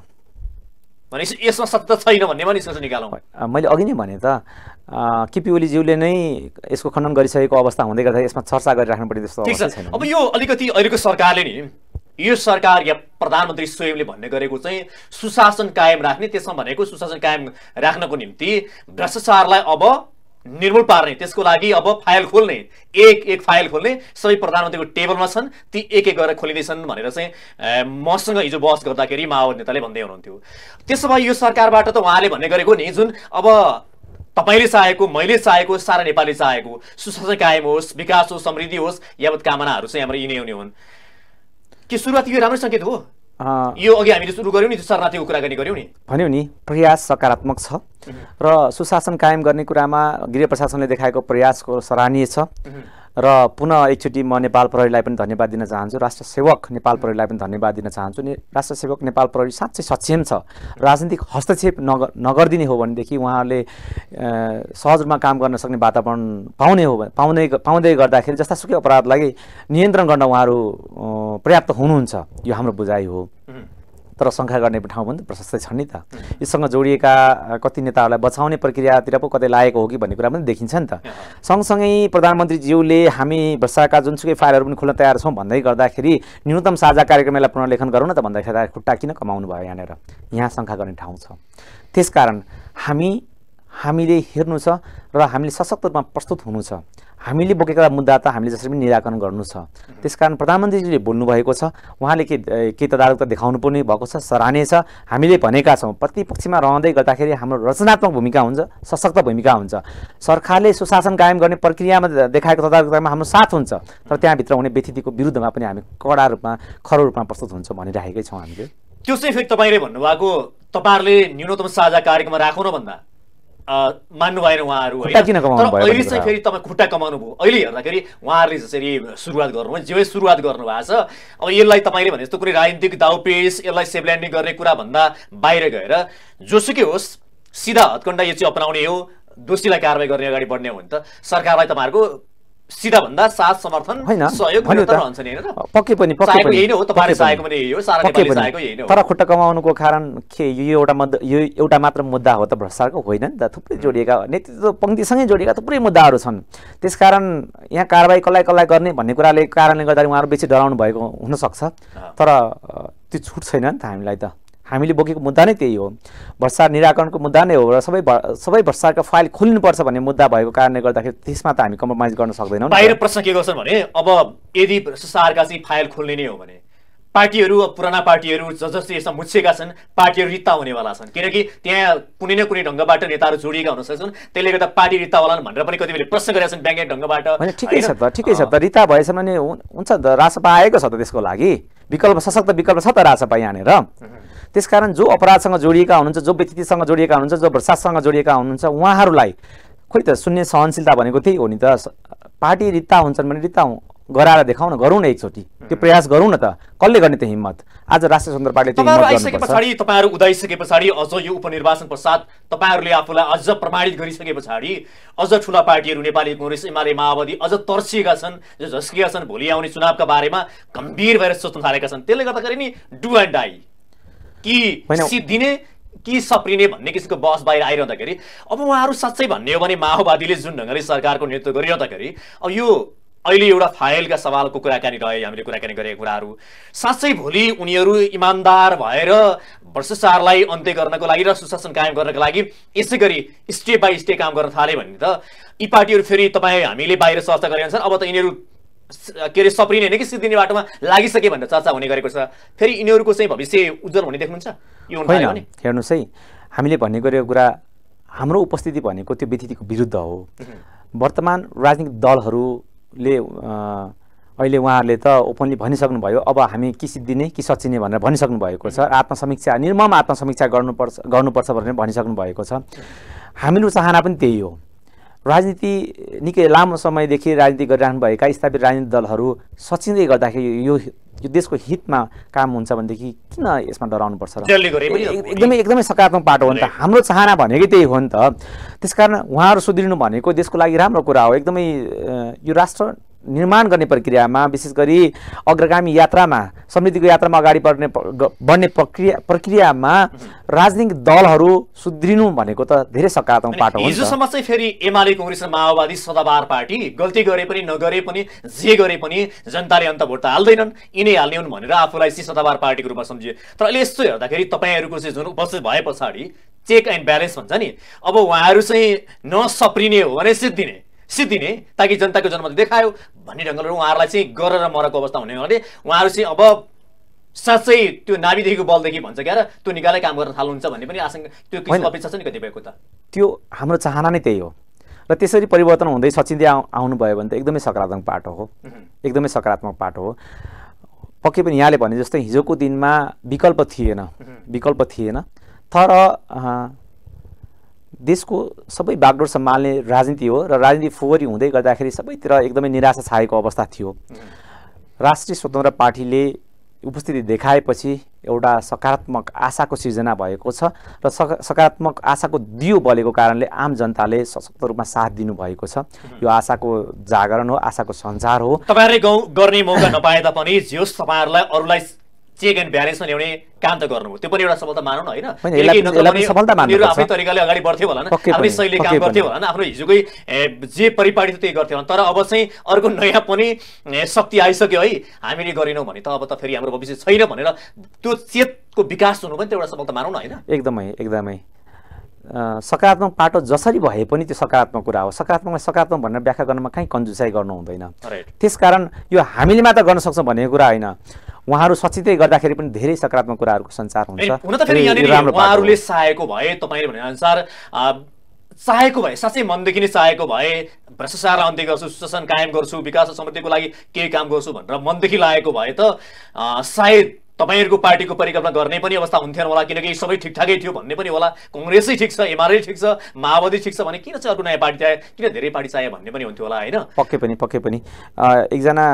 यसमा सत्य छैन भन्नेमा निकालौँ मैले अघि नै भने त केपी ओलीज्यूले नै यसको खण्डन गरिसकेको अवस्था हुँदै गर्दा यसमा चर्चा गरिराख्नुपर्ने जस्तो अब यो अलिकति अहिलेको सरकारले नि यो सरकार या प्रधानमन्त्री स्वयंले भन्ने गरेको चाहिँ सुशासन कायम राख्ने त्यसमा भनेको सुशासन कायम राख्नको निम्ति भ्रष्टाचारलाई अब निर्मूल पार्ने त्यसको लागि अब फाइल खोल्ने एक एक फाइल खोल्ने सबै प्रधानमन्त्रीको टेबलमा छन् ती एक एक गरेर खोलिँदैछन् भनेर चाहिँ मसँग हिजो बहस गर्दाखेरि माओवादी नेताले भन्दै हुनुहुन्थ्यो त्यसो भए यो सरकारबाट त उहाँले भन्ने गरेको नि जुन अब तपाईँले चाहेको मैले चाहेको सारा नेपाली चाहेको सुशासन कायम होस् विकास होस् समृद्धि होस् यावत कामनाहरू चाहिँ हाम्रो यिनै हुने हुन् कि सुरुवात यो राम्रो सङ्केत हो यो अघि हामीले सुरु गऱ्यौँ नि शरणार्थीको कुरा गर्ने गऱ्यौँ नि भन्यो नि प्रयास सकारात्मक छ र सुशासन कायम गर्ने कुरामा गृह प्रशासनले देखाएको प्रयासको सराहनीय छ र पुनः एकचोटि म नेपाल प्रहरीलाई पनि धन्यवाद दिन चाहन्छु राष्ट्र सेवक नेपाल प्रहरीलाई पनि धन्यवाद दिन चाहन्छु ने राष्ट्र सेवक नेपाल प्रहरी साँच्चै सक्षम छ राजनीतिक हस्तक्षेप नगर नगरिदिने हो भनेदेखि उहाँहरूले सहज रूपमा काम गर्न सक्ने वातावरण पाउने हो पाउँदै पाउने पाउँदै गर्दाखेरि जस्तासुकै अपराधलाई नियन्त्रण गर्न उहाँहरू पर्याप्त हुनुहुन्छ यो हाम्रो बुझाइ हो तर शङ्का गर्ने ठाउँ पनि प्रशस्तै छन् नि त यससँग जोडिएका कति नेताहरूलाई बचाउने प्रक्रियातिर पो कतै लागेको हो कि भन्ने कुरा पनि देखिन्छ नि त सँगसँगै प्रधानमन्त्रीज्यूले हामी भ्रष्टाचारका जुनसुकै फाइलहरू पनि खोल्न तयार छौँ भन्दै गर्दाखेरि न्यूनतम साझा कार्यक्रमलाई पुनर्लेखन गरौँ न त भन्दाखेरि खुट्टा किन कमाउनु भयो यहाँनिर यहाँ शङ्का गर्ने ठाउँ छ त्यसकारण हामी हामीले हेर्नु छ र हामीले सशक्त रूपमा प्रस्तुत हुनु छ हामीले बोकेका मुद्दा त हामीले जसरी पनि निराकरण गर्नु छ त्यसकारण प्रधानमन्त्रीजीले बोल्नुभएको छ उहाँले के के तदारुकता देखाउनु पर्ने भएको छ सराहनीय छ हामीले भनेका छौँ प्रतिपक्षमा रहँदै गर्दाखेरि हाम्रो रचनात्मक भूमिका हुन्छ सशक्त भूमिका हुन्छ सरकारले सुशासन कायम गर्ने प्रक्रियामा देखाएको तदारुकतामा हाम्रो साथ हुन्छ तर त्यहाँभित्र हुने व्यतिथिको विरुद्धमा पनि हामी कडा रूपमा खरो रूपमा प्रस्तुत हुन्छौँ भनिराखेकै छौँ हामीले त्यो चाहिँ फेरि तपाईँले भन्नुभएको तपाईँहरूले न्यूनतम साझा कार्यक्रममा राखौँ न भन्दा मान्नु भएन उहाँहरू होइन तर अहिले चाहिँ फेरि तपाईँ खुट्टा कमाउनु भयो अहिले हेर्दाखेरि उहाँहरूले जसरी सुरुवात गर्नुभयो जे सुरुवात गर्नुभएको छ अब यसलाई तपाईँले भने जस्तो कुनै राजनीतिक दाउपेस यसलाई सेभल्यान्डिङ गर्ने कुराभन्दा बाहिर गएर जोसुकै होस् सिधा हत्कण्डा यो चाहिँ अपनाउने हो दोषीलाई कारवाही गर्ने अगाडि बढ्ने हो भने त सरकारलाई तपाईँहरूको सिधा साथ समर्थन सहयोग रहन्छ नि पक्कै पनि पक्कै पनि पनि तर खुट्टा कमाउनुको कारण के यो एउटा मुद्दा यो एउटा मात्र मुद्दा हो त भ्रष्टाचारको होइन नि त थुप्रै जोडिएका नेतृत्व पङ्क्तिसँगै जोडिएका थुप्रै मुद्दाहरू छन् त्यसकारण यहाँ कारवाही कसलाई कसलाई गर्ने भन्ने कुराले कारणले गर्दाखेरि उहाँहरू बेसी डराउनु भएको हुनसक्छ तर त्यो छुट छैन नि त हामीलाई त हामीले बोकेको मुद्दा नै त्यही हो भ्रष्टाचार निराकरणको मुद्दा नै हो र सबै सबै भ्रष्टारको फाइल खोलिनुपर्छ भन्ने मुद्दा भएको कारणले गर्दाखेरि त्यसमा त हामी कम्प्रोमाइज गर्न सक्दैनौँ बाहिर प्रश्न के गर्छन् भने अब यदि भ्रष्टाचारका चाहिँ फाइल खोल्ने नै हो भने पार्टीहरू पुराना पार्टीहरू ज जसले यसमा मुछिएका छन् पार्टीहरू रित्ता हुनेवाला छन् किनकि त्यहाँ कुनै न कुनै ढङ्गबाट नेताहरू जोडिएका हुन सक्छन् त्यसले गर्दा पार्टी रित्ता होलान् भनेर पनि कतिपय प्रश्न गरेका छन् ब्याङ्क ढङ्गबाट होइन ठिकै छ त ठिकै छ त रित्ता भएछ भने हुन्छ त रासपा आएको छ त त्यसको लागि विकल्प सशक्त विकल्प छ त रासपा यहाँनिर त्यसकारण जो अपराधसँग जोडिएका हुनुहुन्छ जो व्यक्तिसँग जोडिएका हुनुहुन्छ जो भ्रष्टाचारसँग जोडिएका हुनुहुन्छ उहाँहरूलाई खोइ त शून्य सहनशीलता भनेको त्यही हो नि त पार्टी रित्ता हुन्छन् भने रित्ता गराएर देखाउन न गरौँ न एकचोटि त्यो प्रयास गरौँ न त कसले गर्ने त्यो हिम्मत आज राष्ट्रिय सुन्दर पार्टीले आइसके पछाडि तपाईँहरू उदाइसके पछाडि अझ यो उपनिर्वाचन पश्चात तपाईँहरूले आफूलाई अझ प्रमाणित गरिसके पछाडि अझ ठुला पार्टीहरू नेपाली कङ्ग्रेस एमाले माओवादी अझ तर्सिएका छन् झस्किएका छन् भोलि आउने चुनावका बारेमा गम्भीर भएर सोच्न थालेका छन् त्यसले गर्दाखेरि नि डु एन्ड डाई कि सिद्धिने कि सप्रिने भन्ने किसिमको बस बाहिर आइरहँदाखेरि अब उहाँहरू साँच्चै भन्ने हो भने माओवादीले जुन ढङ्गले सरकारको नेतृत्व गरिरहँदाखेरि अब यो अहिले एउटा फाइलका सवालको कुराकानी रहे हामीले कुराकानी गरेका कुराहरू साँच्चै भोलि उनीहरू इमान्दार भएर भ्रष्टाचारलाई अन्त्य गर्नको लागि र सुशासन कायम गर्नको लागि यसै गरी स्टेप बाई स्टेप काम गर्न थाले भने त यी पार्टीहरू फेरि तपाईँ हामीले बाहिर चर्चा गरे अनुसार अब त यिनीहरू के अरे सप्रिने होइन कि सिद्धिने बाटोमा लागिसके भनेर चर्चा हुने गरेको छ फेरि यिनीहरूको चाहिँ भविष्य उज्जवल हुने देख्नुहुन्छ यो हेर्नुहोस् है हामीले भन्ने गरेको कुरा हाम्रो उपस्थिति भनेको त्यो व्यतिथिको विरुद्ध हो वर्तमान राजनीतिक दलहरूले अहिले उहाँहरूले त ओपनली भनिसक्नुभयो अब हामी कि सिद्धिने कि सचिने भनेर भनिसक्नु भएको छ आत्मसमीक्षा निर्मम आत्मसमीक्षा गर्नुपर्छ गर्नुपर्छ भनेर भनिसक्नु भएको छ हामीहरू चाहना पनि त्यही हो राजनीति निकै लामो समयदेखि राजनीति गरिरहनु भएका स्थापित राजनीतिक दलहरू सचिँदै गर्दाखेरि यो यो देशको हितमा काम हुन्छ भनेदेखि किन यसमा पर्छ र एकदमै एकदमै सकारात्मक बाटो हो नि त हाम्रो चाहना भनेकै त्यही हो नि त त्यसकारण उहाँहरू सुध्रिनु भनेको देशको लागि राम्रो कुरा हो एकदमै यो राष्ट्र निर्माण गर्ने प्रक्रियामा विशेष गरी अग्रगामी यात्रामा समृद्धिको यात्रामा अगाडि बढ्ने बढ्ने प्रक्रिया प्रक्रियामा राजनीतिक दलहरू सुध्रिनु भनेको त धेरै सकारात्मक पाटो हो हिजोसम्म चाहिँ फेरि एमाले कङ्ग्रेस र माओवादी सदाबार पार्टी गल्ती गरे पनि नगरे पनि जे गरे पनि जनताले अन्त भोट त हाल्दैनन् यिनै हाल्ने हुन् भनेर आफूलाई चाहिँ सदाबार पार्टीको रूपमा सम्झियो तर अहिले यस्तो हेर्दाखेरि तपाईँहरूको चाहिँ जुन उपस्थित भए पछाडि चेक एन्ड ब्यालेन्स भन्छ नि अब उहाँहरू चाहिँ नसप्रिने हो भने सिद्धिने सिद्धिने ताकि जनताको जनमत देखायो भन्ने ढङ्गले उहाँहरूलाई चाहिँ गरेर मरको अवस्था हुने हुनाले उहाँहरू चाहिँ अब साँच्चै त्यो नाभिदेखिको बलदेखि भन्छ क्या र त्यो निकालै काम गर्न थाल्नुहुन्छ भन्ने पनि आशंका त्यो अपेक्षा छ नि कतिपयको त त्यो हाम्रो चाहना नै त्यही हो र त्यसरी परिवर्तन हुँदै आउ आउनुभयो भने त एकदमै सकारात्मक पाटो हो एकदमै सकारात्मक पाटो हो पक्कै पनि यहाँले भने जस्तै हिजोको दिनमा विकल्प थिएन विकल्प थिएन तर देशको सबै बागडोर सम्हाल्ने राजनीति हो र राजनीति फोहोरी हुँदै गर्दाखेरि सबैतिर एकदमै निराशा छाएको अवस्था थियो राष्ट्रिय स्वतन्त्र पार्टीले उपस्थिति देखाएपछि एउटा सकारात्मक आशाको सिर्जना भएको छ र सकारात्मक आशाको दियो बलेको कारणले आम जनताले सशक्त रूपमा साथ दिनुभएको छ यो आशाको जागरण हो आशाको सञ्चार हो तपाईँहरूले गाउँ गर्ने मौका नपाए तापनि तपाईँहरूलाई अरूलाई चेक एन्ड ब्यालेन्समा ल्याउने काम त गर्नुभयो त्यो पनि एउटा सफलता मानौँ न मेरो आफ्नै तरिकाले अगाडि बढ्थ्यो होला आफ्नै शैलीले काम गर्थ्यो होला आफ्नो हिजोकै जे परिपाटी थियो त्यही गर्थ्यो होला तर अब चाहिँ अर्को नयाँ पनि शक्ति आइसक्यो है हामीले गरेनौँ भने त अब त फेरि हाम्रो भविष्य छैन भनेर त्यो चेतको विकास हुनु पनि त एउटा सफलता मानौँ न होइन एकदमै एकदमै सकारात्मक पाटो जसरी भए पनि त्यो सकारात्मक कुरा हो सकारात्मकलाई सकारात्मक भनेर व्याख्या गर्नमा कहीँ कन्जुसाइ गर्नु हुँदैन त्यसकारण यो हामीले मात्र गर्न सक्छौँ भन्ने कुरा होइन उहाँहरू सचेतै गर्दाखेरि पनि धेरै सकारात्मक कुराहरूको सञ्चार हुन्छ हुन त फेरि उहाँहरूले चाहेको भए तपाईँले भनेअनुसार चाहेको भए साँच्चै मनदेखि नै चाहेको भए भ्रष्टाचारलाई अन्त्य गर्छु सुशासन कायम गर्छु विकास र समृद्धिको लागि केही काम गर्छु भनेर मनदेखि लागेको भए त सायद तपाईँहरूको पार्टीको परिकल्पना गर्ने पनि अवस्था हुन्थेन होला किनकि सबै ठिकठाकै थियो भन्ने पनि होला कङ्ग्रेसै ठिक छ एमआरए ठिक छ माओवादी ठिक छ भने किन चाहिँ अर्को नयाँ पार्टी चाहियो किन धेरै पार्टी चाहियो भन्ने पनि हुन्थ्यो होला होइन पक्कै पनि पक्कै पनि एकजना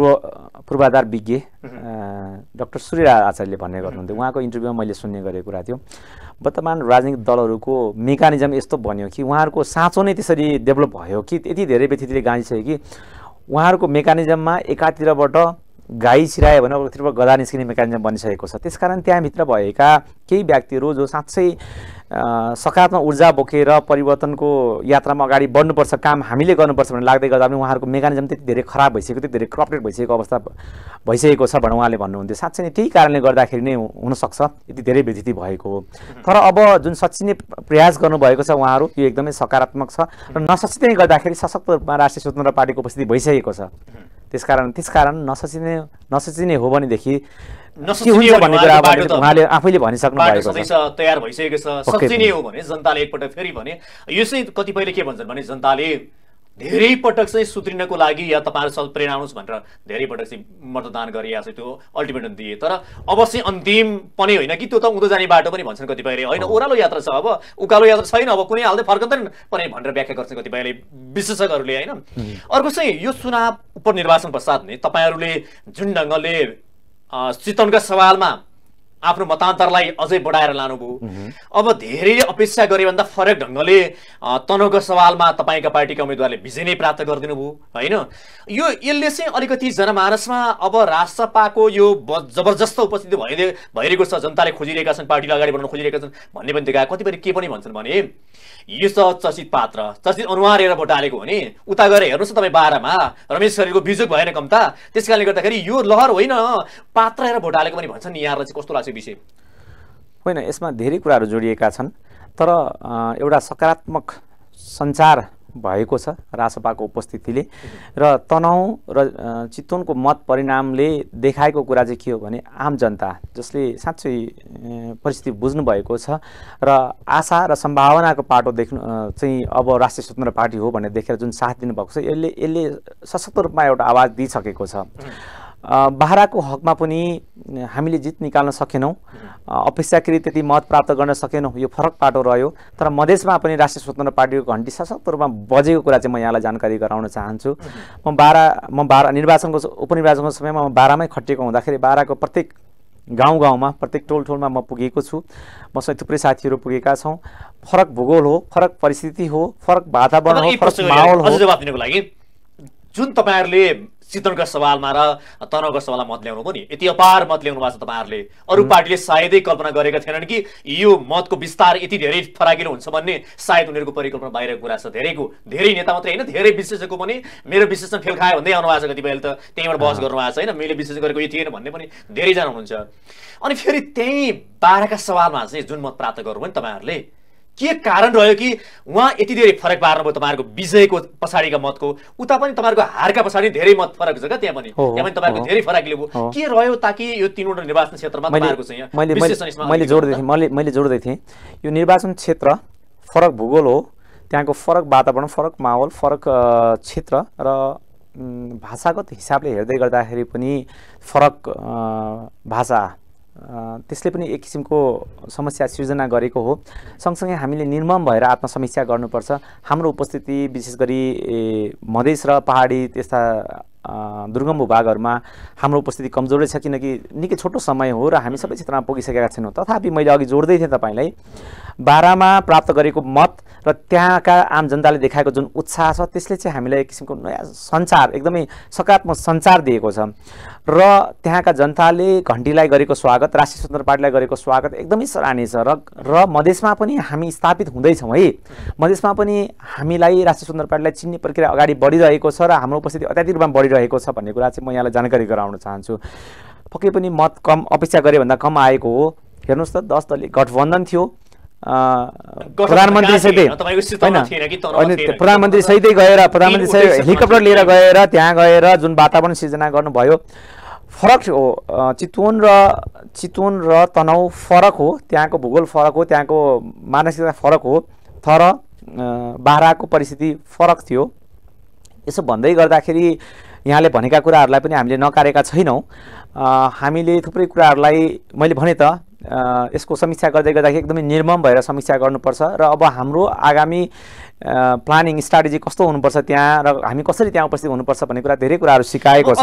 पूर्व पूर्वाधार विज्ञ डक्टर सूर्य आचार्यले भन्ने गर्नुहुन्थ्यो उहाँको इन्टरभ्यूमा मैले सुन्ने गरेको कुरा थियो वर्तमान राजनीतिक दलहरूको मेकानिजम यस्तो बन्यो कि उहाँहरूको साँचो नै त्यसरी डेभलप भयो कि यति धेरै व्यक्तिले गाइसक्यो कि उहाँहरूको मेकानिजममा एकातिरबाट गाई छिरायो भने अर्कोतिरबाट गदा निस्किने मेकानिजम बनिसकेको छ त्यसकारण त्यहाँभित्र भएका केही व्यक्तिहरू जो साँच्चै सकारात्मक ऊर्जा बोकेर परिवर्तनको यात्रामा अगाडि बढ्नुपर्छ काम हामीले गर्नुपर्छ भनेर लाग्दै गर्दा पनि उहाँहरूको मेकानिजम त्यति धेरै खराब भइसक्यो त्यति धेरै क्रपरेट भइसकेको अवस्था भइसकेको छ भनेर उहाँले भन्नुहुन्थ्यो साँच्चै नै त्यही कारणले गर्दाखेरि नै हुनसक्छ यति धेरै व्यतिथि भएको तर अब जुन सचिने प्रयास गर्नुभएको छ उहाँहरू त्यो एकदमै सकारात्मक छ र नसचिँदै गर्दाखेरि सशक्त रूपमा राष्ट्रिय स्वतन्त्र पार्टीको उपस्थिति भइसकेको छ त्यसकारण त्यसकारण नसचिने नसचिने हो भनेदेखि के हुन्छ भन्ने कुरा उहाँले आफैले भनिसक्नु भएको छ तयार भइसकेको छ सचिने हो भने जनताले एकपल्ट फेरि भने यो चाहिँ कतिपयले के भन्छन् भने जनताले धेरै पटक चाहिँ सुध्रिनको लागि या तपाईँहरू प्रेरणा आउनुहोस् भनेर धेरै पटक चाहिँ मतदान गरे या चाहिँ त्यो अल्टिमेटम दिए तर अब चाहिँ अन्तिम पनि होइन कि त्यो त उँदो जाने बाटो पनि भन्छन् कतिपयले होइन ओह्रालो यात्रा छ अब उकालो यात्रा छैन अब कुनै हाल्दै फर्कँदैन पनि भनेर व्याख्या गर्छन् कतिपयले विशेषज्ञहरूले होइन अर्को चाहिँ यो चुनाव उपनिर्वाचन पश्चात नै तपाईँहरूले जुन ढङ्गले चितवनका सवालमा आफ्नो मतान्तरलाई अझै बढाएर लानुभयो अब धेरैले अपेक्षा गरे भन्दा फरक ढङ्गले तनहुको सवालमा तपाईँका पार्टीका उम्मेदवारले विजय नै प्राप्त गरिदिनु भयो होइन यो यसले चाहिँ अलिकति जनमानसमा अब राजसपाको यो जबरजस्त उपस्थिति भइ भइरहेको छ जनताले खोजिरहेका छन् पार्टीलाई अगाडि बढाउन खोजिरहेका छन् भन्ने पनि त्यो कतिपय के पनि भन्छन् भने हिजो चर्चित पात्र चर्चित अनुहार हेरेर भोट हालेको हो नि उता गएर हेर्नुहोस् न तपाईँ बाह्रमा रमेश खरेलको बिजुक भएन कम्ता त्यस कारणले गर्दाखेरि यो लहर होइन पात्र हेरेर भोट हालेको पनि भन्छन् यहाँलाई चाहिँ कस्तो लाग्छ विषय होइन यसमा धेरै कुराहरू जोडिएका छन् तर एउटा सकारात्मक सञ्चार भएको छ रासपाको उपस्थितिले र तनाउ र चितवनको मत परिणामले देखाएको कुरा चाहिँ के हो भने आम जनता जसले साँच्चै परिस्थिति बुझ्नुभएको छ र आशा र सम्भावनाको पाटो देख्नु चाहिँ अब राष्ट्रिय स्वतन्त्र पार्टी हो भनेर देखेर जुन साथ दिनुभएको छ यसले यसले सशक्त रूपमा एउटा आवाज दिइसकेको छ बाह्रको हकमा पनि हामीले जित निकाल्न सकेनौँ अपेक्षाकृत त्यति मत प्राप्त गर्न सकेनौँ यो फरक पाटो रह्यो तर मधेसमा पनि राष्ट्रिय स्वतन्त्र पार्टीको घन्टी सशक्त रूपमा बजेको कुरा चाहिँ म यहाँलाई जानकारी गराउन चाहन्छु म बाह्र म बाह्र निर्वाचनको उपनिर्वाचनको समयमा म बाह्रमै खटिएको हुँदाखेरि बाह्रको प्रत्येक गाउँ गाउँमा प्रत्येक टोल टोलमा म पुगेको छु मसँग थुप्रै साथीहरू पुगेका छौँ फरक भूगोल हो फरक परिस्थिति हो फरक वातावरण हो फरक माहौल हो जुन तपाईँहरूले चितवनगढ सवालमा र तनहुगढ सवालमा मत ल्याउनु भयो नि यति अपार मत ल्याउनु भएको छ तपाईँहरूले अरू पार्टीले सायदै कल्पना गरेका थिएनन् कि यो मतको विस्तार यति धेरै फराकिलो हुन्छ भन्ने सायद उनीहरूको परिकल्पना बाहिरको कुरा छ धेरैको धेरै नेता मात्रै होइन धेरै विशेषको पनि मेरो विश्लेषण फेल खायो भन्दै आउनु भएको छ कतिपयले त त्यहीँबाट बहस गर्नु भएको छ होइन मैले विशेष गरेको यो थिएन भन्ने पनि धेरैजना हुनुहुन्छ अनि फेरि त्यहीँ बाह्रका सवालमा चाहिँ जुन मत प्राप्त गर्नुभयो नि तपाईँहरूले के कारण रह्यो कि उहाँ यति धेरै फरक पार्नुभयो तपाईँहरूको विजयको पछाडिका मतको उता पनि तपाईँहरूको हारका पछाडि धेरै मत फरक छ क्या त्यहाँ पनि त्यहाँ पनि तपाईँको धेरै फरक लिएको के रह्यो ताकि यो तिनवटा निर्वाचन क्षेत्रमा मैले जोड्दै थिएँ मैले मैले जोड्दै थिएँ यो निर्वाचन क्षेत्र फरक भूगोल हो त्यहाँको फरक वातावरण फरक माहौल फरक क्षेत्र र भाषागत हिसाबले हेर्दै गर्दाखेरि पनि फरक भाषा त्यसले पनि एक किसिमको समस्या सृजना गरेको हो सँगसँगै हामीले निर्मम भएर आत्मसमीक्षा गर्नुपर्छ हाम्रो उपस्थिति विशेष गरी मधेस र पहाडी त्यस्ता दुर्गम भूभागहरूमा हाम्रो उपस्थिति कमजोरै छ किनकि निकै छोटो समय हो र हामी सबै क्षेत्रमा पुगिसकेका छैनौँ तथापि मैले अघि जोड्दै थिएँ तपाईँलाई बाह्रमा प्राप्त गरेको मत र त्यहाँका आम जनताले देखाएको जुन उत्साह छ त्यसले चाहिँ हामीलाई एक किसिमको नयाँ सञ्चार एकदमै सकारात्मक सञ्चार दिएको छ र त्यहाँका जनताले घन्टीलाई गरेको स्वागत राष्ट्रिय स्वतन्त्र पार्टीलाई गरेको स्वागत एकदमै सराहनीय छ र र मधेसमा पनि हामी स्थापित हुँदैछौँ है मधेसमा पनि हामीलाई राष्ट्रिय स्वतन्त्र पार्टीलाई चिन्ने प्रक्रिया अगाडि बढिरहेको छ र हाम्रो उपस्थिति अत्याधिक रूपमा बढिरहेको छ भन्ने कुरा चाहिँ म यहाँलाई जानकारी गराउन चाहन्छु पक्कै पनि मत कम अपेक्षा गरे भन्दा कम आएको हो हेर्नुहोस् त दस दलीय गठबन्धन थियो प्रधानमन्त्री सहितै होइन प्रधानमन्त्रीसहितै गएर प्रधानमन्त्रीसहित हेलिकप्टर लिएर गएर त्यहाँ गएर जुन वातावरण सिर्जना गर्नुभयो फरक हो चितवन र चितवन र तनाउ फरक हो त्यहाँको भूगोल फरक हो त्यहाँको मानसिकता फरक हो तर बाह्रको परिस्थिति फरक थियो यसो भन्दै गर्दाखेरि यहाँले भनेका कुराहरूलाई पनि हामीले नकारेका छैनौँ हामीले थुप्रै कुराहरूलाई मैले भने त यसको समीक्षा गर्दै गर्दाखेरि एकदमै निर्मम भएर समीक्षा गर्नुपर्छ र अब हाम्रो आगामी प्लानिङ स्ट्राटेजी कस्तो हुनुपर्छ त्यहाँ र हामी कसरी त्यहाँ उपस्थित हुनुपर्छ भन्ने कुरा धेरै कुराहरू सिकाएको छ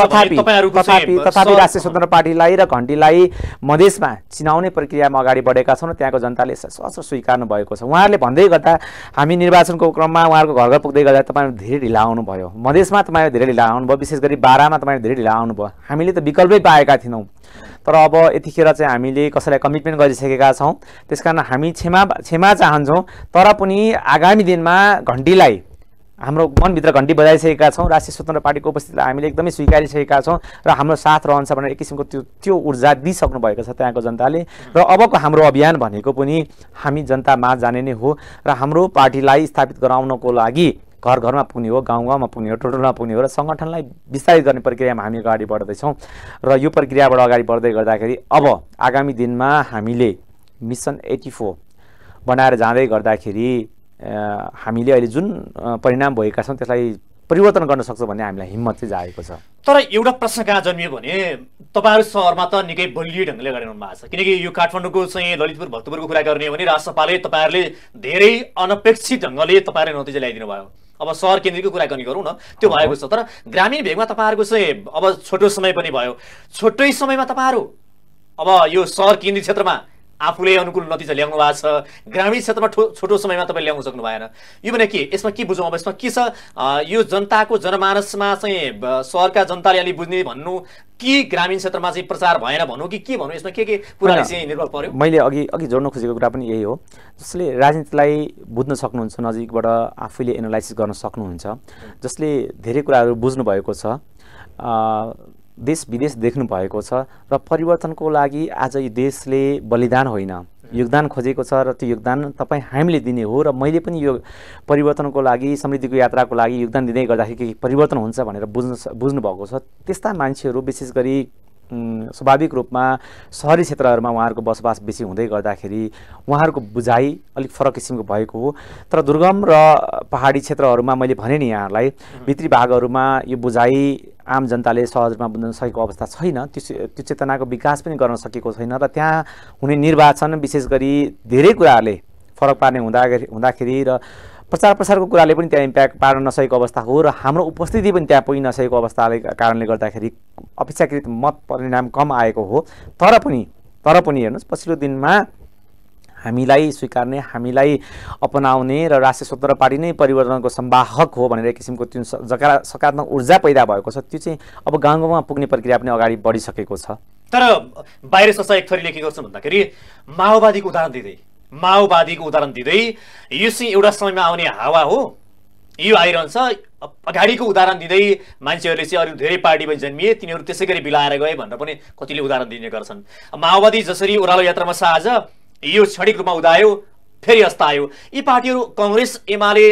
तथापि तथापि राष्ट्रिय स्वतन्त्र पार्टीलाई र घन्टीलाई मधेसमा चिनाउने प्रक्रियामा अगाडि बढेका छौँ र त्यहाँको जनताले सहज स्वीकार्नु भएको छ उहाँहरूले भन्दै गर्दा हामी निर्वाचनको क्रममा उहाँहरूको घर घर पुग्दै गर्दा तपाईँहरू धेरै ढिला आउनुभयो मधेसमा तपाईँहरू धेरै ढिला आउनुभयो विशेष गरी बाह्रमा तपाईँहरू धेरै ढिला आउनुभयो हामीले त विकल्पै पाएका थिएनौँ तर अब यतिखेर चाहिँ हामीले कसैलाई कमिटमेन्ट गरिसकेका छौँ त्यस कारण हामी क्षमा क्षमा चाहन्छौँ तर पनि आगामी दिनमा घन्टीलाई हाम्रो मनभित्र घन्टी बजाइसकेका छौँ राष्ट्रिय स्वतन्त्र पार्टीको उपस्थितिलाई हामीले एकदमै स्वीकारिसकेका छौँ र हाम्रो साथ रहन्छ भनेर एक किसिमको त्यो त्यो ऊर्जा दिइसक्नु भएको छ त्यहाँको जनताले र अबको हाम्रो अभियान भनेको पनि हामी जनतामा जाने नै हो र हाम्रो पार्टीलाई स्थापित गराउनको लागि घर घरमा पुग्ने हो गाउँ गाउँमा पुग्ने हो टोटलमा पुग्ने हो र सङ्गठनलाई विस्तारित गर्ने प्रक्रियामा हामी अगाडि बढ्दैछौँ र यो प्रक्रियाबाट अगाडि बढ्दै गर्दाखेरि अब आगामी दिनमा हामीले मिसन एटी फोर बनाएर जाँदै गर्दाखेरि हामीले अहिले जुन परिणाम भएका छौँ त्यसलाई परिवर्तन गर्न सक्छौँ भन्ने हामीलाई हिम्मत चाहिँ जागेको छ तर एउटा प्रश्न कहाँ जन्मियो भने तपाईँहरू सहरमा त निकै बलियो ढङ्गले गरिरहनु भएको छ किनकि यो काठमाडौँको चाहिँ ललितपुर भक्तपुरको कुरा गर्ने हो भने राजसभाले तपाईँहरूले धेरै अनपेक्षित ढङ्गले तपाईँहरूले नतिजा ल्याइदिनु भयो अब सहर केन्द्रको कुरा गर्ने गरौँ न त्यो भएको छ तर ग्रामीण भेगमा तपाईँहरूको चाहिँ अब छोटो समय पनि भयो छोटै समयमा तपाईँहरू अब यो सहर केन्द्रित क्षेत्रमा आफूले अनुकूल नतिजा ल्याउनु भएको छ ग्रामीण क्षेत्रमा ठो छोटो समयमा तपाईँ ल्याउन सक्नु भएन यो भने के यसमा के बुझौँ अब यसमा के छ यो जनताको जनमानसमा चाहिँ सहरका जनताले अलि बुझ्ने भन्नु कि ग्रामीण क्षेत्रमा चाहिँ प्रचार भएन भनौँ कि के भनौँ यसमा के के कुरा चाहिँ निर्भर पर्यो मैले अघि अघि जोड्न खोजेको कुरा पनि यही हो जसले राजनीतिलाई बुझ्न सक्नुहुन्छ नजिकबाट आफैले एनालाइसिस गर्न सक्नुहुन्छ जसले धेरै कुराहरू बुझ्नु भएको छ देश विदेश देख्नु भएको छ र परिवर्तनको लागि आज यो देशले बलिदान होइन योगदान खोजेको छ र त्यो योगदान तपाईँ हामीले दिने हो र मैले पनि यो परिवर्तनको लागि समृद्धिको यात्राको लागि योगदान दिँदै गर्दाखेरि केही परिवर्तन हुन्छ भनेर बुझ्नु बुझ्नु भएको छ त्यस्ता मान्छेहरू विशेष गरी स्वाभाविक रूपमा सहरी क्षेत्रहरूमा उहाँहरूको बसोबास बेसी हुँदै गर्दाखेरि उहाँहरूको बुझाइ अलिक फरक किसिमको भएको हो तर दुर्गम र पहाडी क्षेत्रहरूमा मैले भने नि यहाँहरूलाई भित्री भागहरूमा यो बुझाइ आम जनताले सहज रूपमा बुझ्न सकेको अवस्था छैन त्यो त्यो चेतनाको विकास पनि गर्न सकेको छैन र त्यहाँ हुने निर्वाचन विशेष गरी धेरै कुराहरूले फरक पार्ने हुँदा हुँदाखेरि र प्रचार प्रसारको कुराले पनि त्यहाँ इम्प्याक्ट पार्न नसकेको अवस्था हो र हाम्रो उपस्थिति पनि त्यहाँ पुग्न नसकेको अवस्थाले कारणले गर्दाखेरि अपेक्षाकृत मत परिणाम कम आएको हो तर पनि तर पनि हेर्नुहोस् पछिल्लो दिनमा हामीलाई स्वीकार्ने हामीलाई अपनाउने र राष्ट्रिय स्वतन्त्र पार्टी नै परिवर्तनको सम्वाहक हो भनेर एक किसिमको त्यो सकारा सकारात्मक ऊर्जा पैदा भएको छ त्यो चाहिँ अब गाउँ गाउँमा पुग्ने प्रक्रिया पनि अगाडि बढिसकेको छ तर बाहिर संस्था एक थरी लेखेको गर्छ भन्दाखेरि माओवादीको उदाहरण दिँदै माओवादीको उदाहरण दिँदै यो चाहिँ एउटा समयमा आउने हावा हो यो आइरहन्छ अगाडिको उदाहरण दिँदै मान्छेहरूले चाहिँ अरू धेरै पार्टीमा जन्मिए तिनीहरू त्यसै गरी बिलाएर गए भनेर पनि कतिले उदाहरण दिने गर्छन् माओवादी जसरी ओह्रालो यात्रामा छ आज यो क्षणिक रूपमा उदायो फेरि आयो यी पार्टीहरू कङ्ग्रेस एमाले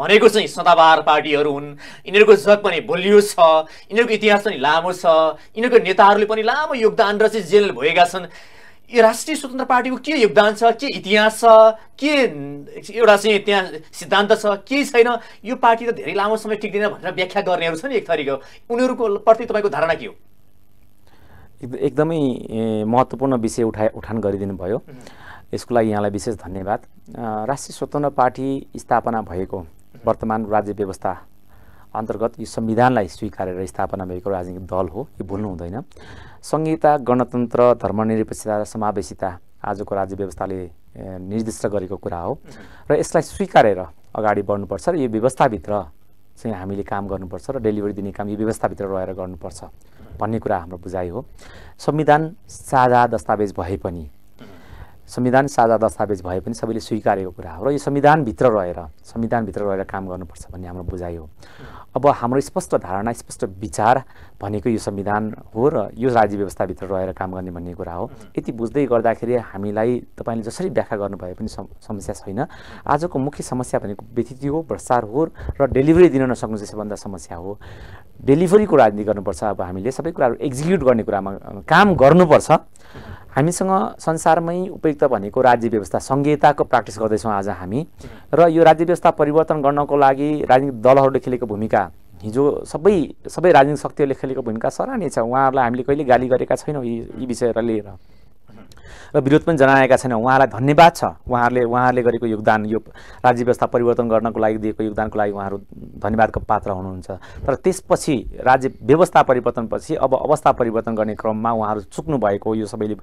भनेको चाहिँ सदाबार पार्टीहरू हुन् यिनीहरूको जग पनि बलियो छ यिनीहरूको इतिहास पनि लामो छ यिनीहरूको नेताहरूले पनि लामो योगदान र चाहिँ जेल भएका छन् यो राष्ट्रिय स्वतन्त्र पार्टीको के योगदान छ के इतिहास छ के एउटा चाहिँ त्यहाँ सिद्धान्त छ केही छैन यो पार्टी त धेरै लामो समय टिक्दैन भनेर व्याख्या गर्नेहरू छन् एक थरीको उनीहरूको प्रति तपाईँको धारणा के हो एकदमै महत्त्वपूर्ण विषय उठा उठान गरिदिनु भयो यसको लागि यहाँलाई विशेष धन्यवाद राष्ट्रिय स्वतन्त्र पार्टी स्थापना भएको वर्तमान राज्य व्यवस्था अन्तर्गत यो संविधानलाई स्वीकारेर स्थापना भएको राजनीतिक दल हो यो भुल्नु हुँदैन संहिता गणतन्त्र धर्मनिरपेक्षता र समावेशिता आजको राज्य व्यवस्थाले निर्दिष्ट गरेको कुरा हो र यसलाई स्वीकारेर अगाडि बढ्नुपर्छ र यो व्यवस्थाभित्र चाहिँ हामीले काम गर्नुपर्छ र डेलिभरी दिने काम यो व्यवस्थाभित्र रहेर गर्नुपर्छ भन्ने कुरा हाम्रो बुझाइ हो संविधान साझा दस्तावेज भए पनि संविधान साझा दस्तावेज भए पनि सबैले स्वीकारेको कुरा हो र यो संविधानभित्र रहेर संविधानभित्र रहेर काम गर्नुपर्छ भन्ने हाम्रो बुझाइ हो अब हाम्रो स्पष्ट धारणा स्पष्ट विचार भनेको यो संविधान हो र यो राज्य व्यवस्थाभित्र रहेर काम गर्ने भन्ने कुरा हो यति बुझ्दै गर्दाखेरि हामीलाई तपाईँले जसरी व्याख्या गर्नुभए पनि समस्या छैन आजको मुख्य समस्या भनेको व्यतिथि हो भ्रष्टार हो र डेलिभरी दिन नसक्नु चाहिँ सबभन्दा समस्या हो डेलिभरीको राजनीति गर्नुपर्छ अब हामीले सबै कुराहरू एक्जिक्युट गर्ने कुरामा काम गर्नुपर्छ हामीसँग संसारमै उपयुक्त भनेको राज्य व्यवस्था सङ्घीयताको प्र्याक्टिस गर्दैछौँ आज हामी र यो राज्य व्यवस्था परिवर्तन गर्नको लागि राजनीतिक दलहरूले खेलेको भूमिका हिजो सबै सबै राजनीतिक शक्तिहरूले खेलेको भूमिका सराहनीय छ उहाँहरूलाई हामीले कहिले गाली गरेका छैनौँ यी यी विषयहरूलाई लिएर र विरोध पनि जनाएका छैन उहाँलाई धन्यवाद छ उहाँहरूले उहाँहरूले गरेको योगदान यो राज्य व्यवस्था परिवर्तन गर्नको लागि दिएको योगदानको लागि उहाँहरू धन्यवादको पात्र हुनुहुन्छ तर त्यसपछि राज्य व्यवस्था परिवर्तनपछि अब अवस्था परिवर्तन गर्ने क्रममा उहाँहरू चुक्नु भएको यो सबैले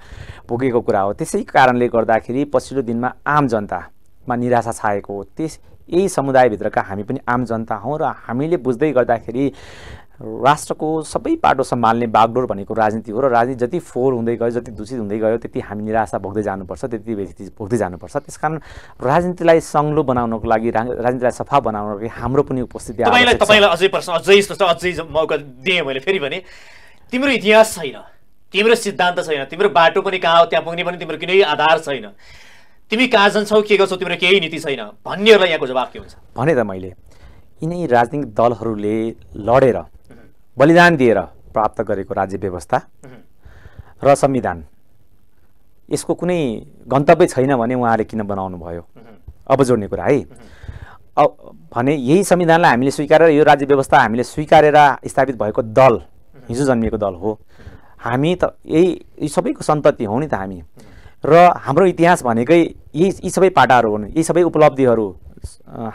भोगेको कुरा हो त्यसै कारणले गर्दाखेरि पछिल्लो दिनमा आम जनतामा निराशा छाएको हो त्यस यही समुदायभित्रका हामी पनि आम जनता हौँ र हामीले बुझ्दै गर्दाखेरि राष्ट्रको सबै पाटो सम्हाल्ने बागडोर भनेको राजनीति हो र राजनीति जति फोहोर हुँदै गयो जति दूषित हुँदै गयो त्यति हामी निराशा भोग्दै जानुपर्छ त्यति व्यक्ति भोग्दै जानुपर्छ त्यस कारण राजनीतिलाई सङ्लो बनाउनको लागि राजनीतिलाई सफा बनाउनको लागि हाम्रो पनि उपस्थिति तपाईँलाई तपाईँलाई अझै प्रश्न अझै अझै मौका दिएँ मैले फेरि भने तिम्रो इतिहास छैन तिम्रो सिद्धान्त छैन तिम्रो बाटो पनि कहाँ हो त्यहाँ पुग्ने पनि तिम्रो कुनै आधार छैन तिमी कहाँ जान्छौ के गर्छौ तिम्रो केही नीति छैन भन्नेहरूलाई यहाँको जवाब के हुन्छ भने त मैले यिनै राजनीतिक दलहरूले लडेर बलिदान दिएर प्राप्त गरेको राज्य व्यवस्था र संविधान यसको कुनै गन्तव्य छैन भने उहाँले किन बनाउनु भयो अब जोड्ने कुरा है अब भने यही संविधानलाई हामीले स्वीकारेर यो राज्य व्यवस्था हामीले स्वीकारेर स्थापित भएको दल हिजो जन्मिएको दल हो हामी त यही यी सबैको सन्तति हो नि त हामी र हाम्रो इतिहास भनेकै यी यी सबै पाटाहरू हुन् यी सबै उपलब्धिहरू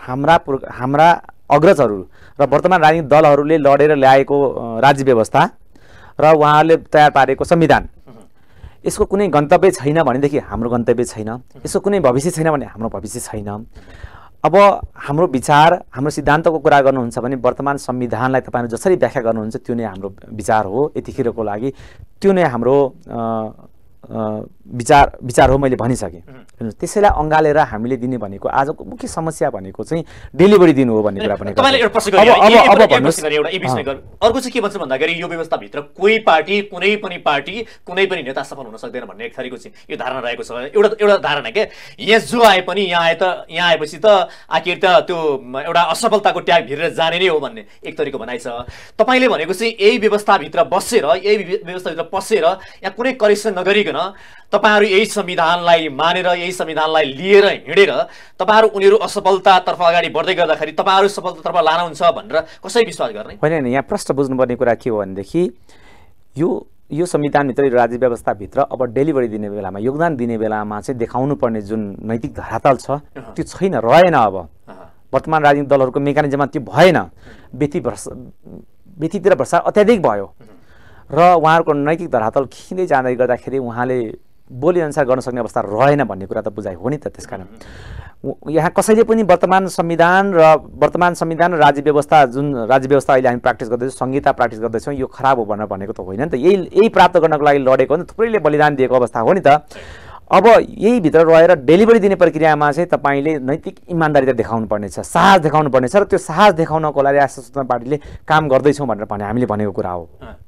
हाम्रा हाम्रा अग्रजहरू र वर्तमान राजनीतिक दलहरूले लडेर ल्याएको राज्य व्यवस्था र उहाँहरूले तयार पारेको संविधान यसको कुनै गन्तव्य छैन भनेदेखि हाम्रो गन्तव्य छैन यसको कुनै भविष्य छैन भने हाम्रो भविष्य छैन अब हाम्रो विचार हाम्रो सिद्धान्तको कुरा गर्नुहुन्छ भने वर्तमान संविधानलाई तपाईँहरू जसरी व्याख्या गर्नुहुन्छ त्यो नै हाम्रो विचार हो यतिखेरको लागि त्यो नै हाम्रो विचार विचार हो मैले भनिसकेँ त्यसैलाई अँगालेर हामीले दिने भनेको आजको मुख्य समस्या भनेको चाहिँ डेलिभरी दिनु हो भन्ने कुरा पनि अर्को चाहिँ के भन्छ भन्दाखेरि यो व्यवस्थाभित्र कोही पार्टी कुनै पनि पार्टी कुनै पनि नेता सफल हुन सक्दैन भन्ने एक थरीको चाहिँ यो धारणा रहेको छ एउटा एउटा धारणा के यहाँ जो आए पनि यहाँ आए त यहाँ आएपछि त आखिर त त्यो एउटा असफलताको ट्याग भिरेर जाने नै हो भन्ने एक तरिको भनाइ छ तपाईँले भनेको चाहिँ यही व्यवस्थाभित्र बसेर यही व्यवस्थाभित्र पसेर यहाँ कुनै करेक्सन नगरिकन नभइकन तपाईँहरू यही संविधानलाई मानेर यही संविधानलाई लिएर हिँडेर तपाईँहरू उनीहरू असफलतातर्फ अगाडि बढ्दै गर्दाखेरि तपाईँहरू सफलतातर्फ लानुहुन्छ भनेर कसै विश्वास गर्ने होइन यहाँ प्रश्न बुझ्नुपर्ने कुरा के हो भनेदेखि यो यो संविधानभित्र राज्य व्यवस्थाभित्र अब डेलिभरी दिने बेलामा योगदान दिने बेलामा चाहिँ देखाउनु पर्ने जुन नैतिक धरातल छ त्यो छैन रहेन अब वर्तमान राजनीतिक दलहरूको मेकानिजममा त्यो भएन व्यति भ्रष्ट व्यतितिर भ्रष्टाचार अत्याधिक भयो र उहाँहरूको नैतिक धरातल खिँदै जाँदै गर्दाखेरि उहाँले बोलीअनुसार गर्न सक्ने अवस्था रहेन भन्ने कुरा त बुझाइ हो नि त त्यस कारण यहाँ कसैले पनि वर्तमान संविधान र वर्तमान संविधान र राज्य व्यवस्था जुन राज्य व्यवस्था अहिले हामी प्र्याक्टिस गर्दैछौँ संहिता प्र्याक्टिस गर्दैछौँ यो खराब हो भनेर भनेको त होइन नि त यही यही प्राप्त गर्नको लागि लडेको हो नि थुप्रैले बलिदान दिएको अवस्था हो नि त अब यहीभित्र रहेर डेलिभरी दिने प्रक्रियामा चाहिँ तपाईँले नैतिक इमान्दारी त देखाउनु पर्नेछ साहस देखाउनु पर्नेछ र त्यो साहस देखाउनको लागि राष्ट्र स्वतन्त्र पार्टीले काम गर्दैछौँ भनेर भने हामीले भनेको कुरा हो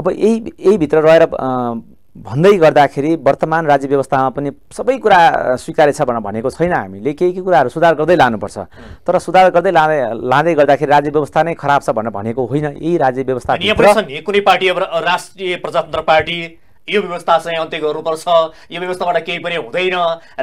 अब यही यही भित्र रहेर भन्दै गर्दाखेरि वर्तमान राज्य व्यवस्थामा पनि सबै कुरा स्वीकार्य छ भनेर भनेको छैन हामीले केही केही कुराहरू सुधार गर्दै लानुपर्छ तर सुधार गर्दै लाँदै लाँदै गर्दाखेरि राज्य व्यवस्था नै खराब छ भनेर भनेको होइन यही राज्य व्यवस्था कुनै पार्टी राष्ट्रिय प्रजातन्त्र पार्टी यो व्यवस्था चाहिँ अन्त्य गर्नुपर्छ यो व्यवस्थाबाट केही पनि हुँदैन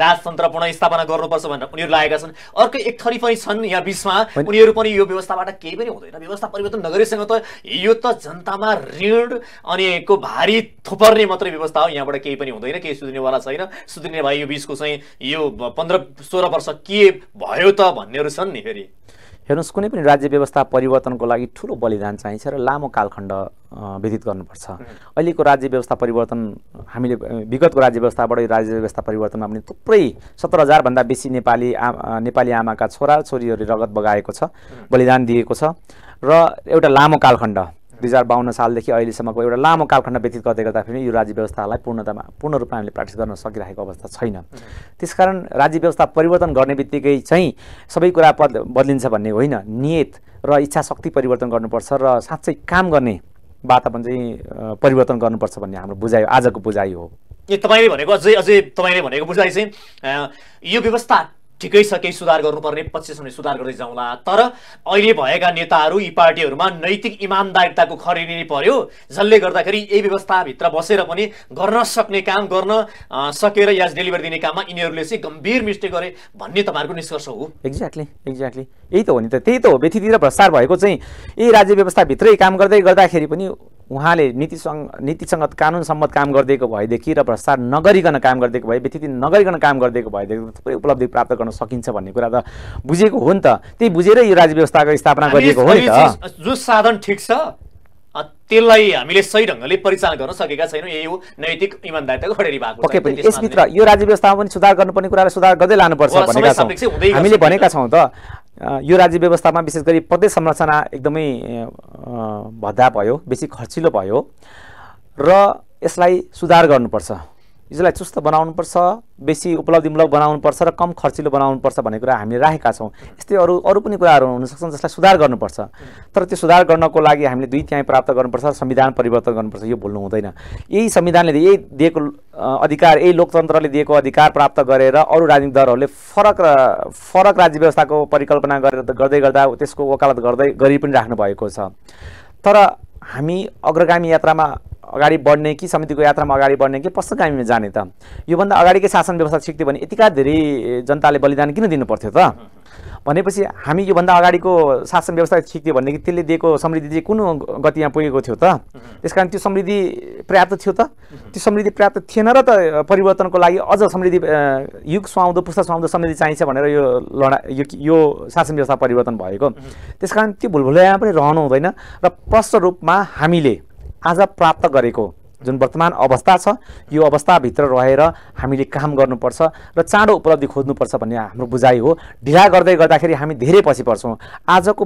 राजतन्त्र पुनस्थापना गर्नुपर्छ भनेर उनीहरू लागेका छन् अर्को एक थरी पनि छन् यहाँ बिचमा उनीहरू पनि यो व्यवस्थाबाट केही पनि हुँदैन व्यवस्था परिवर्तन नगरीसँग त यो त जनतामा ऋण अनि को भारी थुपर्ने मात्रै व्यवस्था हो यहाँबाट केही पनि हुँदैन केही सुध्रिनेवाला छैन सुध्रिने भाइ यो बिचको चाहिँ यो पन्ध्र सोह्र वर्ष के भयो त भन्नेहरू छन् नि फेरि हेर्नुहोस् कुनै पनि राज्य व्यवस्था परिवर्तनको लागि ठुलो बलिदान चाहिन्छ र लामो कालखण्ड व्यतीत गर्नुपर्छ अहिलेको राज्य व्यवस्था परिवर्तन हामीले विगतको राज्य व्यवस्थाबाट राज्य व्यवस्था परिवर्तनमा पनि थुप्रै सत्र हजारभन्दा बेसी नेपाली आ नेपाली आमाका छोरा छोरीहरूले रगत बगाएको छ बलिदान दिएको छ र एउटा लामो कालखण्ड दुई हजार बाहन्न सालदेखि अहिलेसम्मको एउटा लामो कालखण्ड व्यतीत गर्दै गर्दाखेरि यो राज्य व्यवस्थालाई पूर्णतामा पूर्ण रूपमा हामीले प्र्याक्टिस गर्न सकिरहेको अवस्था छैन त्यसकारण राज्य व्यवस्था परिवर्तन गर्ने बित्तिकै चाहिँ सबै कुरा बद बदलिन्छ भन्ने होइन नियत र इच्छा शक्ति परिवर्तन गर्नुपर्छ र साँच्चै काम गर्ने वातावरण चाहिँ परिवर्तन गर्नुपर्छ भन्ने हाम्रो बुझाइ आजको बुझाइ हो तपाईँले भनेको अझै अझै तपाईँले भनेको बुझाइ चाहिँ यो व्यवस्था ठिकै छ केही सुधार गर्नुपर्ने पच्चिस भने सुधार गर्दै जाउँला तर अहिले भएका नेताहरू यी पार्टीहरूमा नैतिक इमान्दारिताको खरिने नै पर्यो जसले गर्दाखेरि यही व्यवस्थाभित्र बसेर पनि गर्न सक्ने काम गर्न सकेर या डेलिभर दिने काममा यिनीहरूले चाहिँ गम्भीर मिस्टेक गरे भन्ने तपाईँहरूको निष्कर्ष हो एक्ज्याक्टली एक्ज्याक्टली यही त हो नि त त्यही त हो व्यथितिर भ्रष्टार भएको चाहिँ यही राज्य व्यवस्थाभित्रै काम गर्दै गर्दाखेरि पनि उहाँले नीतिसँग नीतिसङ्गत सम्मत काम गरिदिएको भएदेखि र भ्रष्टार नगरिकन काम गरिदिएको भए व्यथिति नगरिकन काम गरिदिएको भएदेखि थुप्रै उपलब्धि प्राप्त गर्न गर्न सकिन्छ भन्ने कुरा त बुझेको हो नि त त्यही बुझेर यो राज्य व्यवस्थाको स्थापना गरिएको हो नि त जो साधन ठिक छ त्यसलाई हामीले सही ढङ्गले परिचालन गर्न सकेका छैनौँ यही हो नैतिक इमान्दारिताको खडेरी भएको पक्कै पनि यसभित्र यो राज्य व्यवस्थामा पनि सुधार गर्नुपर्ने कुरालाई सुधार गर्दै लानुपर्छ भनेका छौँ हामीले भनेका छौँ त यो राज्य व्यवस्थामा विशेष गरी प्रदेश संरचना एकदमै भद्दा भयो बेसी खर्चिलो भयो र यसलाई सुधार गर्नुपर्छ हिजोलाई चुस्त बनाउनुपर्छ बेसी उपलब्धिमूलक बनाउनुपर्छ र कम खर्चिलो बनाउनुपर्छ भन्ने कुरा हामीले राखेका छौँ यस्तै अरू अरू पनि कुराहरू हुनसक्छन् जसलाई सुधार गर्नुपर्छ तर त्यो सुधार गर्नको लागि हामीले दुई तिहाई प्राप्त गर्नुपर्छ संविधान परिवर्तन गर्नुपर्छ यो भुल्नु हुँदैन यही संविधानले यही दिएको अधिकार यही लोकतन्त्रले दिएको अधिकार प्राप्त गरेर अरू राजनीतिक दलहरूले फरक र फरक राज्य व्यवस्थाको परिकल्पना गरेर गर्दै गर्दा त्यसको वकालत गर्दै गरी पनि राख्नु भएको छ तर हामी अग्रगामी यात्रामा अगाडि बढ्ने कि समितिको यात्रामा अगाडि बढ्ने कि कस्तो गामीमा जाने त योभन्दा अगाडिकै शासन व्यवस्था सिक्थ्यो भने यतिका धेरै जनताले बलिदान किन दिनु पर्थ्यो त भनेपछि हामी योभन्दा अगाडिको शासन व्यवस्था सिक्थ्यो भनेदेखि त्यसले दिएको समृद्धि चाहिँ कुन गतिमा पुगेको थियो त त्यस कारण त्यो समृद्धि पर्याप्त थियो त त्यो समृद्धि पर्याप्त थिएन र त परिवर्तनको लागि अझ समृद्धि युग सुहाउँदो पुस्ता सुहाउँदो समृद्धि चाहिन्छ भनेर यो लडा यो यो शासन व्यवस्था परिवर्तन भएको त्यस कारण त्यो भुलभुलैमा पनि रहनु हुँदैन र प्रष्ट रूपमा हामीले आज प्राप्त गरेको जुन वर्तमान अवस्था छ यो अवस्थाभित्र रहेर हामीले काम गर्नुपर्छ र चाँडो उपलब्धि खोज्नुपर्छ भन्ने हाम्रो बुझाइ हो ढिला गर्दै गर्दाखेरि हामी धेरै पछि पर्छौँ आजको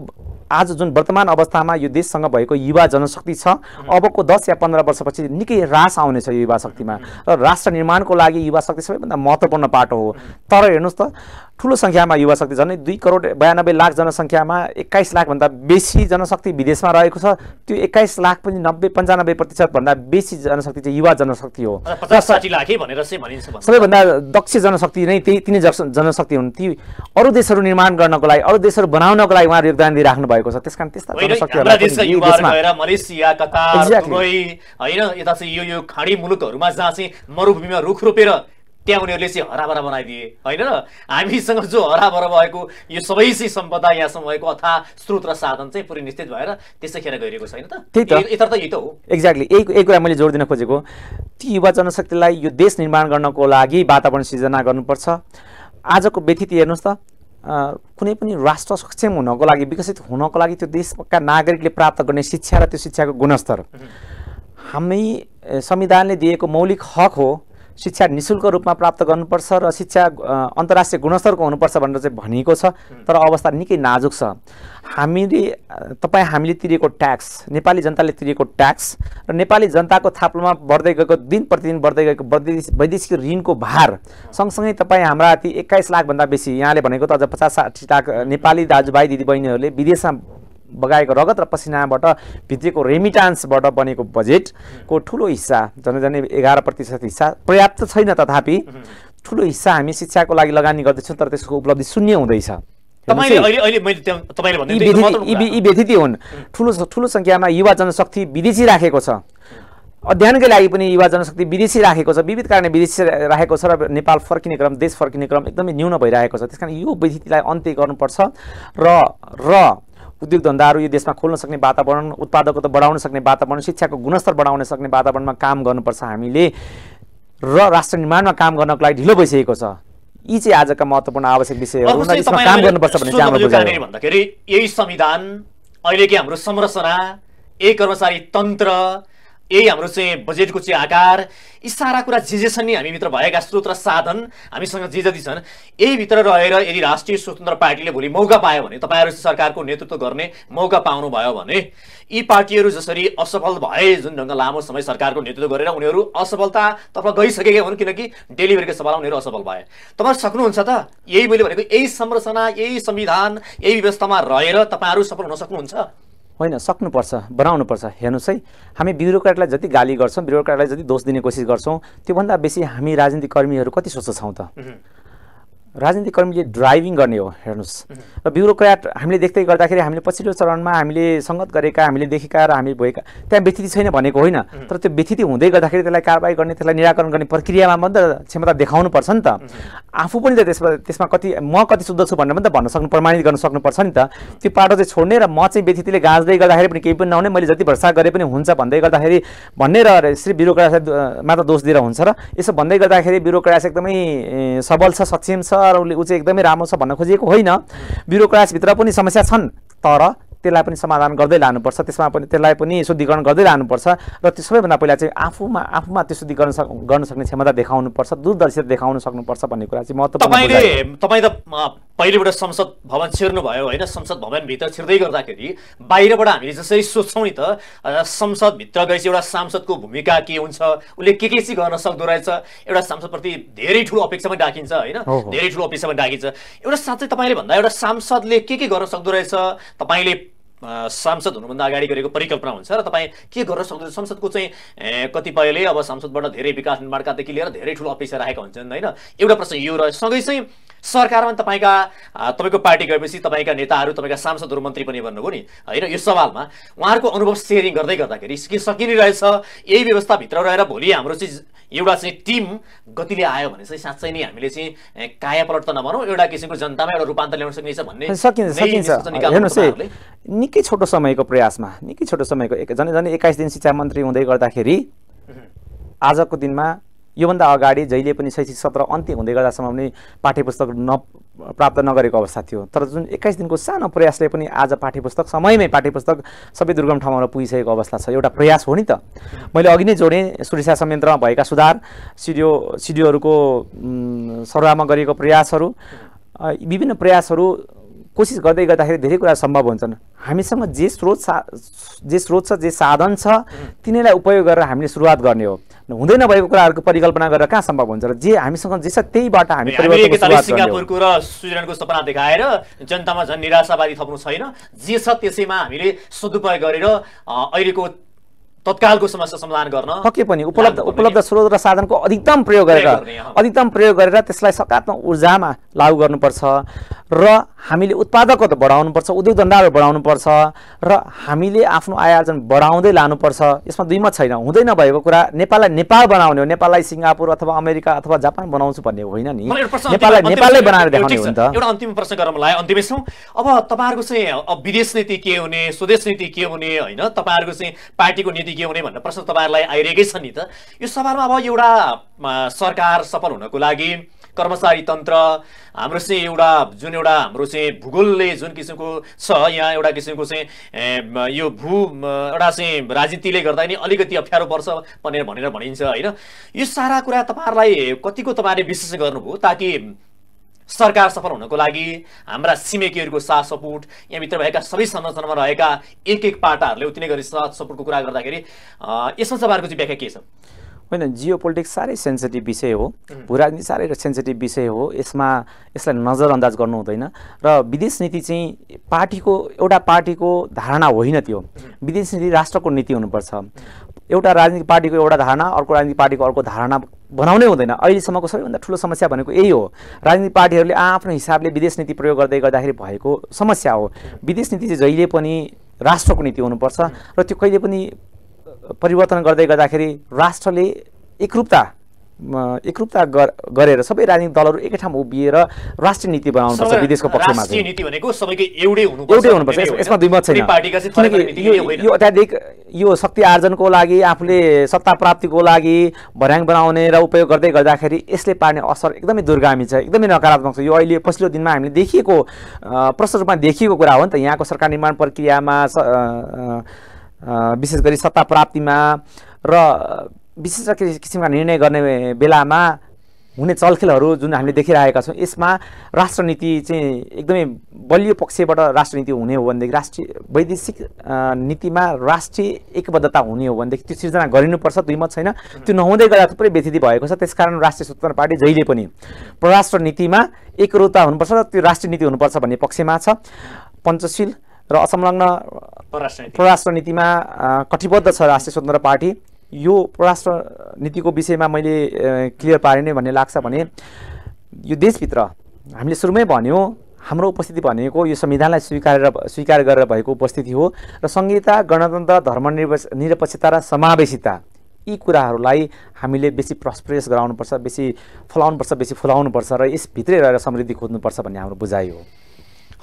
आज जुन वर्तमान अवस्थामा यो देशसँग भएको युवा जनशक्ति छ अबको दस या पन्ध्र वर्षपछि निकै रास आउनेछ यो युवा शक्तिमा र राष्ट्र निर्माणको लागि युवा शक्ति सबैभन्दा महत्त्वपूर्ण पाटो हो तर हेर्नुहोस् त ठुलो सङ्ख्यामा युवा शक्ति झन् दुई करोड बयानब्बे लाख जनसङ्ख्यामा एक्काइस लाखभन्दा बेसी जनशक्ति विदेशमा रहेको छ त्यो एक्काइस लाख पनि नब्बे पन्चानब्बे प्रतिशतभन्दा बेसी जनशक्ति चाहिँ युवा जनशक्ति हो सबैभन्दा दक्ष जनशक्ति नै त्यही तिनै जनशक्ति हुन् ती अरू देशहरू निर्माण गर्नको लागि अरू देशहरू बनाउनको लागि उहाँहरू योगदान दिइराख्नु भएको छ त्यस कारण त्यस्ता मुलुकहरूमा जहाँ चाहिँ मरुभूमिमा रुख रोपेर त्यहाँ उनीहरूले चाहिँ हराभरा बनाइदिए होइन र हामीसँग जो हराभरा भएको यो सबै चाहिँ सम्पदा यहाँसम्म भएको अथा स्रोत र साधन चाहिँ पुरै निश्चित भएर त्यसै खेर गइरहेको छैन त त्यही त त यही त हो एक्ज्याक्टली यही एक कुरा मैले जोड दिन खोजेको ती युवा जनशक्तिलाई यो देश निर्माण गर्नको लागि वातावरण सिर्जना गर्नुपर्छ आजको व्यथित हेर्नुहोस् त कुनै पनि राष्ट्र सक्षम हुनको लागि विकसित हुनको लागि त्यो देशका नागरिकले प्राप्त गर्ने शिक्षा र त्यो शिक्षाको गुणस्तर हामी संविधानले दिएको मौलिक हक हो शिक्षा निशुल्क रूपमा प्राप्त गर्नुपर्छ र शिक्षा अन्तर्राष्ट्रिय गुणस्तरको हुनुपर्छ भनेर चाहिँ भनिएको छ तर अवस्था निकै नाजुक छ हामीले तपाईँ हामीले तिरेको ट्याक्स नेपाली जनताले तिरेको ट्याक्स र नेपाली जनताको थाप्लोमा बढ्दै गएको दिन प्रतिदिन बढ्दै गएको वैदेशिक ऋणको भार सँगसँगै तपाईँ हाम्रा ती एक्काइस लाखभन्दा बेसी यहाँले भनेको त अझ पचास साठी लाख नेपाली दाजुभाइ दिदीबहिनीहरूले विदेशमा बगाएको रगत र पसिनाबाट भित्रिएको रेमिटान्सबाट बनेको बजेटको ठुलो हिस्सा झन् झन् एघार प्रतिशत हिस्सा पर्याप्त छैन तथापि ठुलो हिस्सा हामी शिक्षाको लागि लगानी गर्दैछौँ तर त्यसको उपलब्धि शून्य हुँदैछ यी व्यथित हुन् ठुलो ठुलो सङ्ख्यामा युवा जनशक्ति विदेशी राखेको छ अध्ययनकै लागि पनि युवा जनशक्ति विदेशी राखेको छ विविध कारणले विदेशी राखेको छ र नेपाल फर्किने क्रम देश फर्किने क्रम एकदमै न्यून भइरहेको छ त्यस कारण यो व्यथितिलाई अन्त्य गर्नुपर्छ र र उद्योग धन्दाहरू यो देशमा खोल्न सक्ने वातावरण उत्पादकता बढाउन सक्ने वातावरण शिक्षाको गुणस्तर बढाउन सक्ने वातावरणमा काम गर्नुपर्छ हामीले र राष्ट्र निर्माणमा काम गर्नको लागि ढिलो भइसकेको छ यी चाहिँ आजका महत्त्वपूर्ण आवश्यक विषयहरू यही संविधान अहिले कि हाम्रो संरचना एक कर्मचारी तन्त्र यही हाम्रो चाहिँ बजेटको चाहिँ आकार यी सारा कुरा जे जे छन् नि हामीभित्र भएका स्रोत र साधन हामीसँग जे जति छन् यही भित्र रहेर यदि राष्ट्रिय स्वतन्त्र पार्टीले भोलि मौका पायो भने तपाईँहरू सरकारको नेतृत्व गर्ने मौका पाउनुभयो भने यी पार्टीहरू जसरी असफल भए जुन ढङ्ग लामो समय सरकारको नेतृत्व गरेर उनीहरू असफलतातर्फ गइसकेका हुन् किनकि डेलिभरीको सवाल उनीहरू असफल भए तपाईँहरू सक्नुहुन्छ त यही मैले भनेको यही संरचना यही संविधान यही व्यवस्थामा रहेर तपाईँहरू सफल हुन सक्नुहुन्छ होइन सक्नुपर्छ बनाउनुपर्छ हेर्नुहोस् है हामी ब्युरोक्राटलाई जति गाली गर्छौँ ब्युरोक्राटलाई जति दोष दिने कोसिस गर्छौँ त्योभन्दा बेसी हामी राजनीतिक कर्मीहरू कति सोच्छौँ त राजनीतिक कर्मीले ड्राइभिङ गर्ने हो हेर्नुहोस् र ब्युरोक्राट हामीले देख्दै गर्दाखेरि हामीले पछिल्लो चरणमा हामीले सङ्गत गरेका हामीले देखेका र हामीले भएका त्यहाँ व्यथिति छैन भनेको होइन तर त्यो व्यथिति हुँदै गर्दाखेरि त्यसलाई कारवाही गर्ने त्यसलाई निराकरण गर्ने प्रक्रियामा पनि त क्षमता देखाउनुपर्छ नि त आफू पनि त त्यसमा त्यसमा कति म कति शुद्ध छु भनेर पनि त भन्न सक्नु प्रमाणित गर्न सक्नुपर्छ नि त त्यो पाटो चाहिँ छोड्ने र म चाहिँ व्यथितिले गाँच्दै गर्दाखेरि पनि केही पनि नहुने मैले जति भर्सा गरे पनि हुन्छ भन्दै गर्दाखेरि भन्ने र श्री ब्युरोक्राटमा मात्र दोष दिएर हुन्छ र यसो भन्दै गर्दाखेरि ब्युरोक्राट एकदमै सबल छ सक्षम छ उसले ऊ चाहिँ एकदमै राम्रो छ भन्न खोजिएको होइन ब्युरोक्रासभित्र पनि समस्या छन् तर त्यसलाई पनि समाधान गर्दै लानुपर्छ त्यसमा पनि त्यसलाई पनि शुद्धिकरण गर्दै लानुपर्छ र त्यो सबैभन्दा पहिला चाहिँ आफूमा आफूमा त्यो शुद्धिकरण गर्न सक्ने क्षमता देखाउनुपर्छ दूरदर्शिता देखाउन सक्नुपर्छ भन्ने कुरा चाहिँ महत्त्व तपाईँले तपाईँ त पहिलेबाट संसद भवन छिर्नु भयो होइन संसद भवनभित्र छिर्दै गर्दाखेरि बाहिरबाट हामीले जसरी सोच्छौँ नि त संसदभित्र गएपछि एउटा सांसदको भूमिका के हुन्छ उसले के के चाहिँ गर्न सक्दो रहेछ एउटा सांसदप्रति धेरै ठुलो अपेक्षा पनि डाकिन्छ होइन धेरै ठुलो पनि डाकिन्छ एउटा साँच्चै तपाईँले भन्दा एउटा सांसदले के के गर्न सक्दो रहेछ तपाईँले सांसद हुनुभन्दा अगाडि गरेको परिकल्पना हुन्छ र तपाईँ के गर्न सक्नुहुन्छ संसदको चाहिँ कतिपयले अब संसदबाट धेरै विकास निर्माणकादेखि लिएर धेरै ठुलो अपेक्षा राखेका हुन्छन् होइन एउटा प्रश्न यो रहे सँगै चाहिँ सरकारमा तपाईँका तपाईँको पार्टी गएपछि तपाईँका नेताहरू तपाईँका सांसदहरू मन्त्री पनि भन्नुभयो नि होइन यो सवालमा उहाँहरूको अनुभव सेयरिङ गर्दै गर्दाखेरि के सकिने रहेछ यही व्यवस्थाभित्र रहेर भोलि हाम्रो चाहिँ एउटा चाहिँ टिम गतिले आयो भने चाहिँ साँच्चै नै हामीले चाहिँ कायापलट त नभनौँ एउटा किसिमको जनतामा एउटा रूपान्तर ल्याउन सकिनेछ भन्ने सकिन्छ सकिन्छ निकै छोटो समयको प्रयासमा निकै छोटो समयको झन् झन् एक्काइस दिन शिक्षा मन्त्री हुँदै गर्दाखेरि आजको दिनमा योभन्दा अगाडि जहिले पनि शैक्षिक सत्र अन्त्य हुँदै गर्दासम्म पनि पाठ्य पुस्तक न प्राप्त नगरेको अवस्था थियो तर जुन एक्काइस दिनको सानो प्रयासले पनि आज पाठ्य पुस्तक समयमै पाठ्य पुस्तक सबै दुर्गम ठाउँमा पुगिसकेको अवस्था छ एउटा प्रयास हो नि त मैले अघि नै जोडेँ सुरक्षा संयन्त्रमा भएका सुधार सिडियो सिडियोहरूको सरुवामा गरिएको प्रयासहरू विभिन्न प्रयासहरू कोसिस गर्दै गर्दाखेरि धेरै कुरा सम्भव हुन्छन् हामीसँग जे स्रोत सा जे स्रोत छ जे साधन छ तिनीहरूलाई उपयोग गरेर हामीले सुरुवात गर्ने हो हुँदै नभएको कुराहरूको परिकल्पना गरेर कहाँ सम्भव हुन्छ र जे हामीसँग जे छ त्यहीबाट हामी सिङ्गापुरको र स्विजरल्यान्डको सपना देखाएर जनतामा झन् निराशावादी थप्नु छैन जे छ त्यसैमा हामीले सदुपयोग गरेर अहिलेको तत्कालको समस्या समाधान गर्न पक्कै पनि उपलब्ध उपलब्ध स्रोत र साधनको अधिकतम प्रयोग गरेर अधिकतम प्रयोग गरेर त्यसलाई सकारात्मक ऊर्जामा लागू गर्नुपर्छ र हामीले उत्पादकत्व बढाउनुपर्छ उद्योग धन्दाहरू बढाउनुपर्छ र हामीले आफ्नो आय आर्जन बढाउँदै लानुपर्छ यसमा दुईमा छैन हुँदैन भएको कुरा नेपाललाई नेपाल बनाउने हो नेपाललाई सिङ्गापुर अथवा अमेरिका अथवा जापान बनाउँछु भन्ने होइन नि नेपाललाई नेपाललाई बनाएर देखाउने हो नि त एउटा अन्तिम प्रश्न गर्न मलाई अन्तिमै छौँ अब तपाईँहरूको चाहिँ विदेश नीति के हुने स्वदेश नीति के हुने होइन तपाईँहरूको चाहिँ पार्टीको नीति बिग्याउने भन्ने प्रश्न तपाईँहरूलाई आइरहेकै छ नि त यो सवालमा अब एउटा सरकार सफल हुनको लागि कर्मचारी तन्त्र हाम्रो चाहिँ एउटा जुन एउटा हाम्रो चाहिँ भूगोलले जुन किसिमको छ यहाँ एउटा किसिमको चाहिँ यो भू एउटा चाहिँ राजनीतिले गर्दा नि अलिकति अप्ठ्यारो पर्छ भनेर भनेर भनिन्छ होइन यो सारा कुरा तपाईँहरूलाई कतिको तपाईँहरूले विश्लेषण गर्नुभयो ताकि सरकार सफल हुनको लागि हाम्रा छिमेकीहरूको साथ सपोर्ट यहाँभित्र भएका सबै संरचनामा रहेका एक एक पाटाहरूले उति नै गरी साथ सपोर्टको कुरा गर्दाखेरि यसमा तपाईँहरूको चाहिँ व्याख्या के छ होइन जियो पोलिटिक्स साह्रै सेन्सिटिभ विषय हो भूराजनीति साह्रै सेन्सिटिभ विषय हो यसमा यसलाई नजरअन्दाज गर्नु हुँदैन र विदेश नीति चाहिँ पार्टीको एउटा पार्टीको धारणा होइन त्यो विदेश नीति राष्ट्रको नीति हुनुपर्छ एउटा राजनीतिक पार्टीको एउटा धारणा अर्को राजनीतिक पार्टीको अर्को धारणा बनाउनै हुँदैन अहिलेसम्मको सबैभन्दा ठुलो समस्या भनेको यही हो राजनीतिक पार्टीहरूले आ आफ्नो हिसाबले विदेश नीति प्रयोग गर्दै गर्दाखेरि भएको समस्या हो विदेश नीति चाहिँ जहिले पनि राष्ट्रको नीति हुनुपर्छ र त्यो कहिले पनि परिवर्तन गर्दै गर्दाखेरि राष्ट्रले एकरूपता एकरूपता गरेर सबै राजनीतिक दलहरू एकै ठाउँमा उभिएर राष्ट्रिय नीति बनाउनुपर्छ विदेशको पक्षमा एउटै हुनुपर्छ यसमा दुई मत छैन यो अत्याधिक यो शक्ति आर्जनको लागि आफूले सत्ता प्राप्तिको लागि भर्याङ बनाउने र उपयोग गर्दै गर्दाखेरि यसले पार्ने असर एकदमै दुर्गामी छ एकदमै नकारात्मक छ यो अहिले पछिल्लो दिनमा हामीले देखिएको प्रशस्त रूपमा देखिएको कुरा हो नि त यहाँको सरकार निर्माण प्रक्रियामा विशेष गरी सत्ता प्राप्तिमा र विशिष्ट किसिमका निर्णय गर्ने बेलामा हुने चलखेलहरू जुन हामीले देखिरहेका छौँ यसमा राष्ट्रनीति चाहिँ एकदमै बलियो पक्षबाट राष्ट्रनीति हुने हो भनेदेखि राष्ट्रिय वैदेशिक नीतिमा राष्ट्रिय एकबद्धता हुने हो भनेदेखि त्यो सिर्जना गरिनुपर्छ दुई मत छैन त्यो नहुँदै गर्दा थुप्रै व्यथिति भएको छ त्यसकारण राष्ट्रिय स्वतन्त्र पार्टी जहिले पनि परराष्ट्र नीतिमा एकरूपता हुनुपर्छ र त्यो राष्ट्रिय नीति हुनुपर्छ भन्ने पक्षमा छ पञ्चशील र असंलग्न परराष्ट्र नीतिमा कटिबद्ध छ राष्ट्रिय स्वतन्त्र पार्टी यो परराष्ट्र नीतिको विषयमा मैले क्लियर पारेँ नै भन्ने लाग्छ भने यो देशभित्र हामीले सुरुमै भन्यो हाम्रो उपस्थिति भनेको यो संविधानलाई स्वीकार स्वीकार गरेर भएको उपस्थिति हो र संहिता गणतन्त्र धर्मनिरपेक्ष निरपेक्षता र समावेशिता यी कुराहरूलाई हामीले बेसी प्रस्प्रेस गराउनुपर्छ बेसी फलाउनुपर्छ बेसी फुलाउनुपर्छ र यसभित्रै रहेर समृद्धि खोज्नुपर्छ भन्ने हाम्रो बुझाइ हो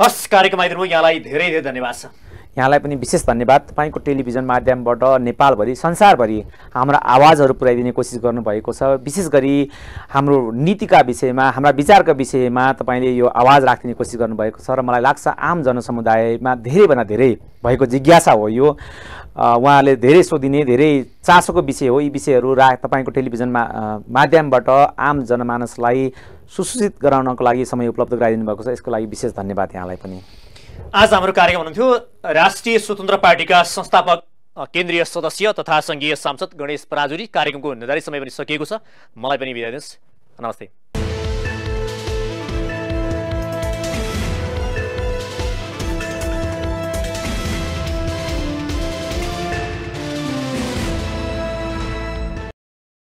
हस् कार्यक्रम यहाँलाई धेरै धेरै धन्यवाद छ यहाँलाई पनि विशेष धन्यवाद तपाईँको टेलिभिजन माध्यमबाट नेपालभरि संसारभरि हाम्रो आवाजहरू पुर्याइदिने कोसिस गर्नुभएको छ विशेष गरी हाम्रो नीतिका विषयमा हाम्रा विचारका विषयमा तपाईँले यो आवाज राखिदिने कोसिस गर्नुभएको छ र मलाई लाग्छ आम जनसमुदायमा धेरैभन्दा धेरै भएको जिज्ञासा हो यो उहाँले धेरै सोधिने धेरै चासोको विषय हो यी विषयहरू रा तपाईँको टेलिभिजनमा माध्यमबाट आम जनमानसलाई सुसूचित गराउनको लागि समय उपलब्ध गराइदिनु भएको छ यसको लागि विशेष धन्यवाद यहाँलाई पनि आज हाम्रो कार्यक्रम हुनुहुन्थ्यो राष्ट्रिय स्वतन्त्र पार्टीका संस्थापक केन्द्रीय सदस्य तथा सङ्घीय सांसद गणेश पराजुरी कार्यक्रमको निर्धारित समय पनि सकिएको छ मलाई पनि बिदा दिनुहोस् नमस्ते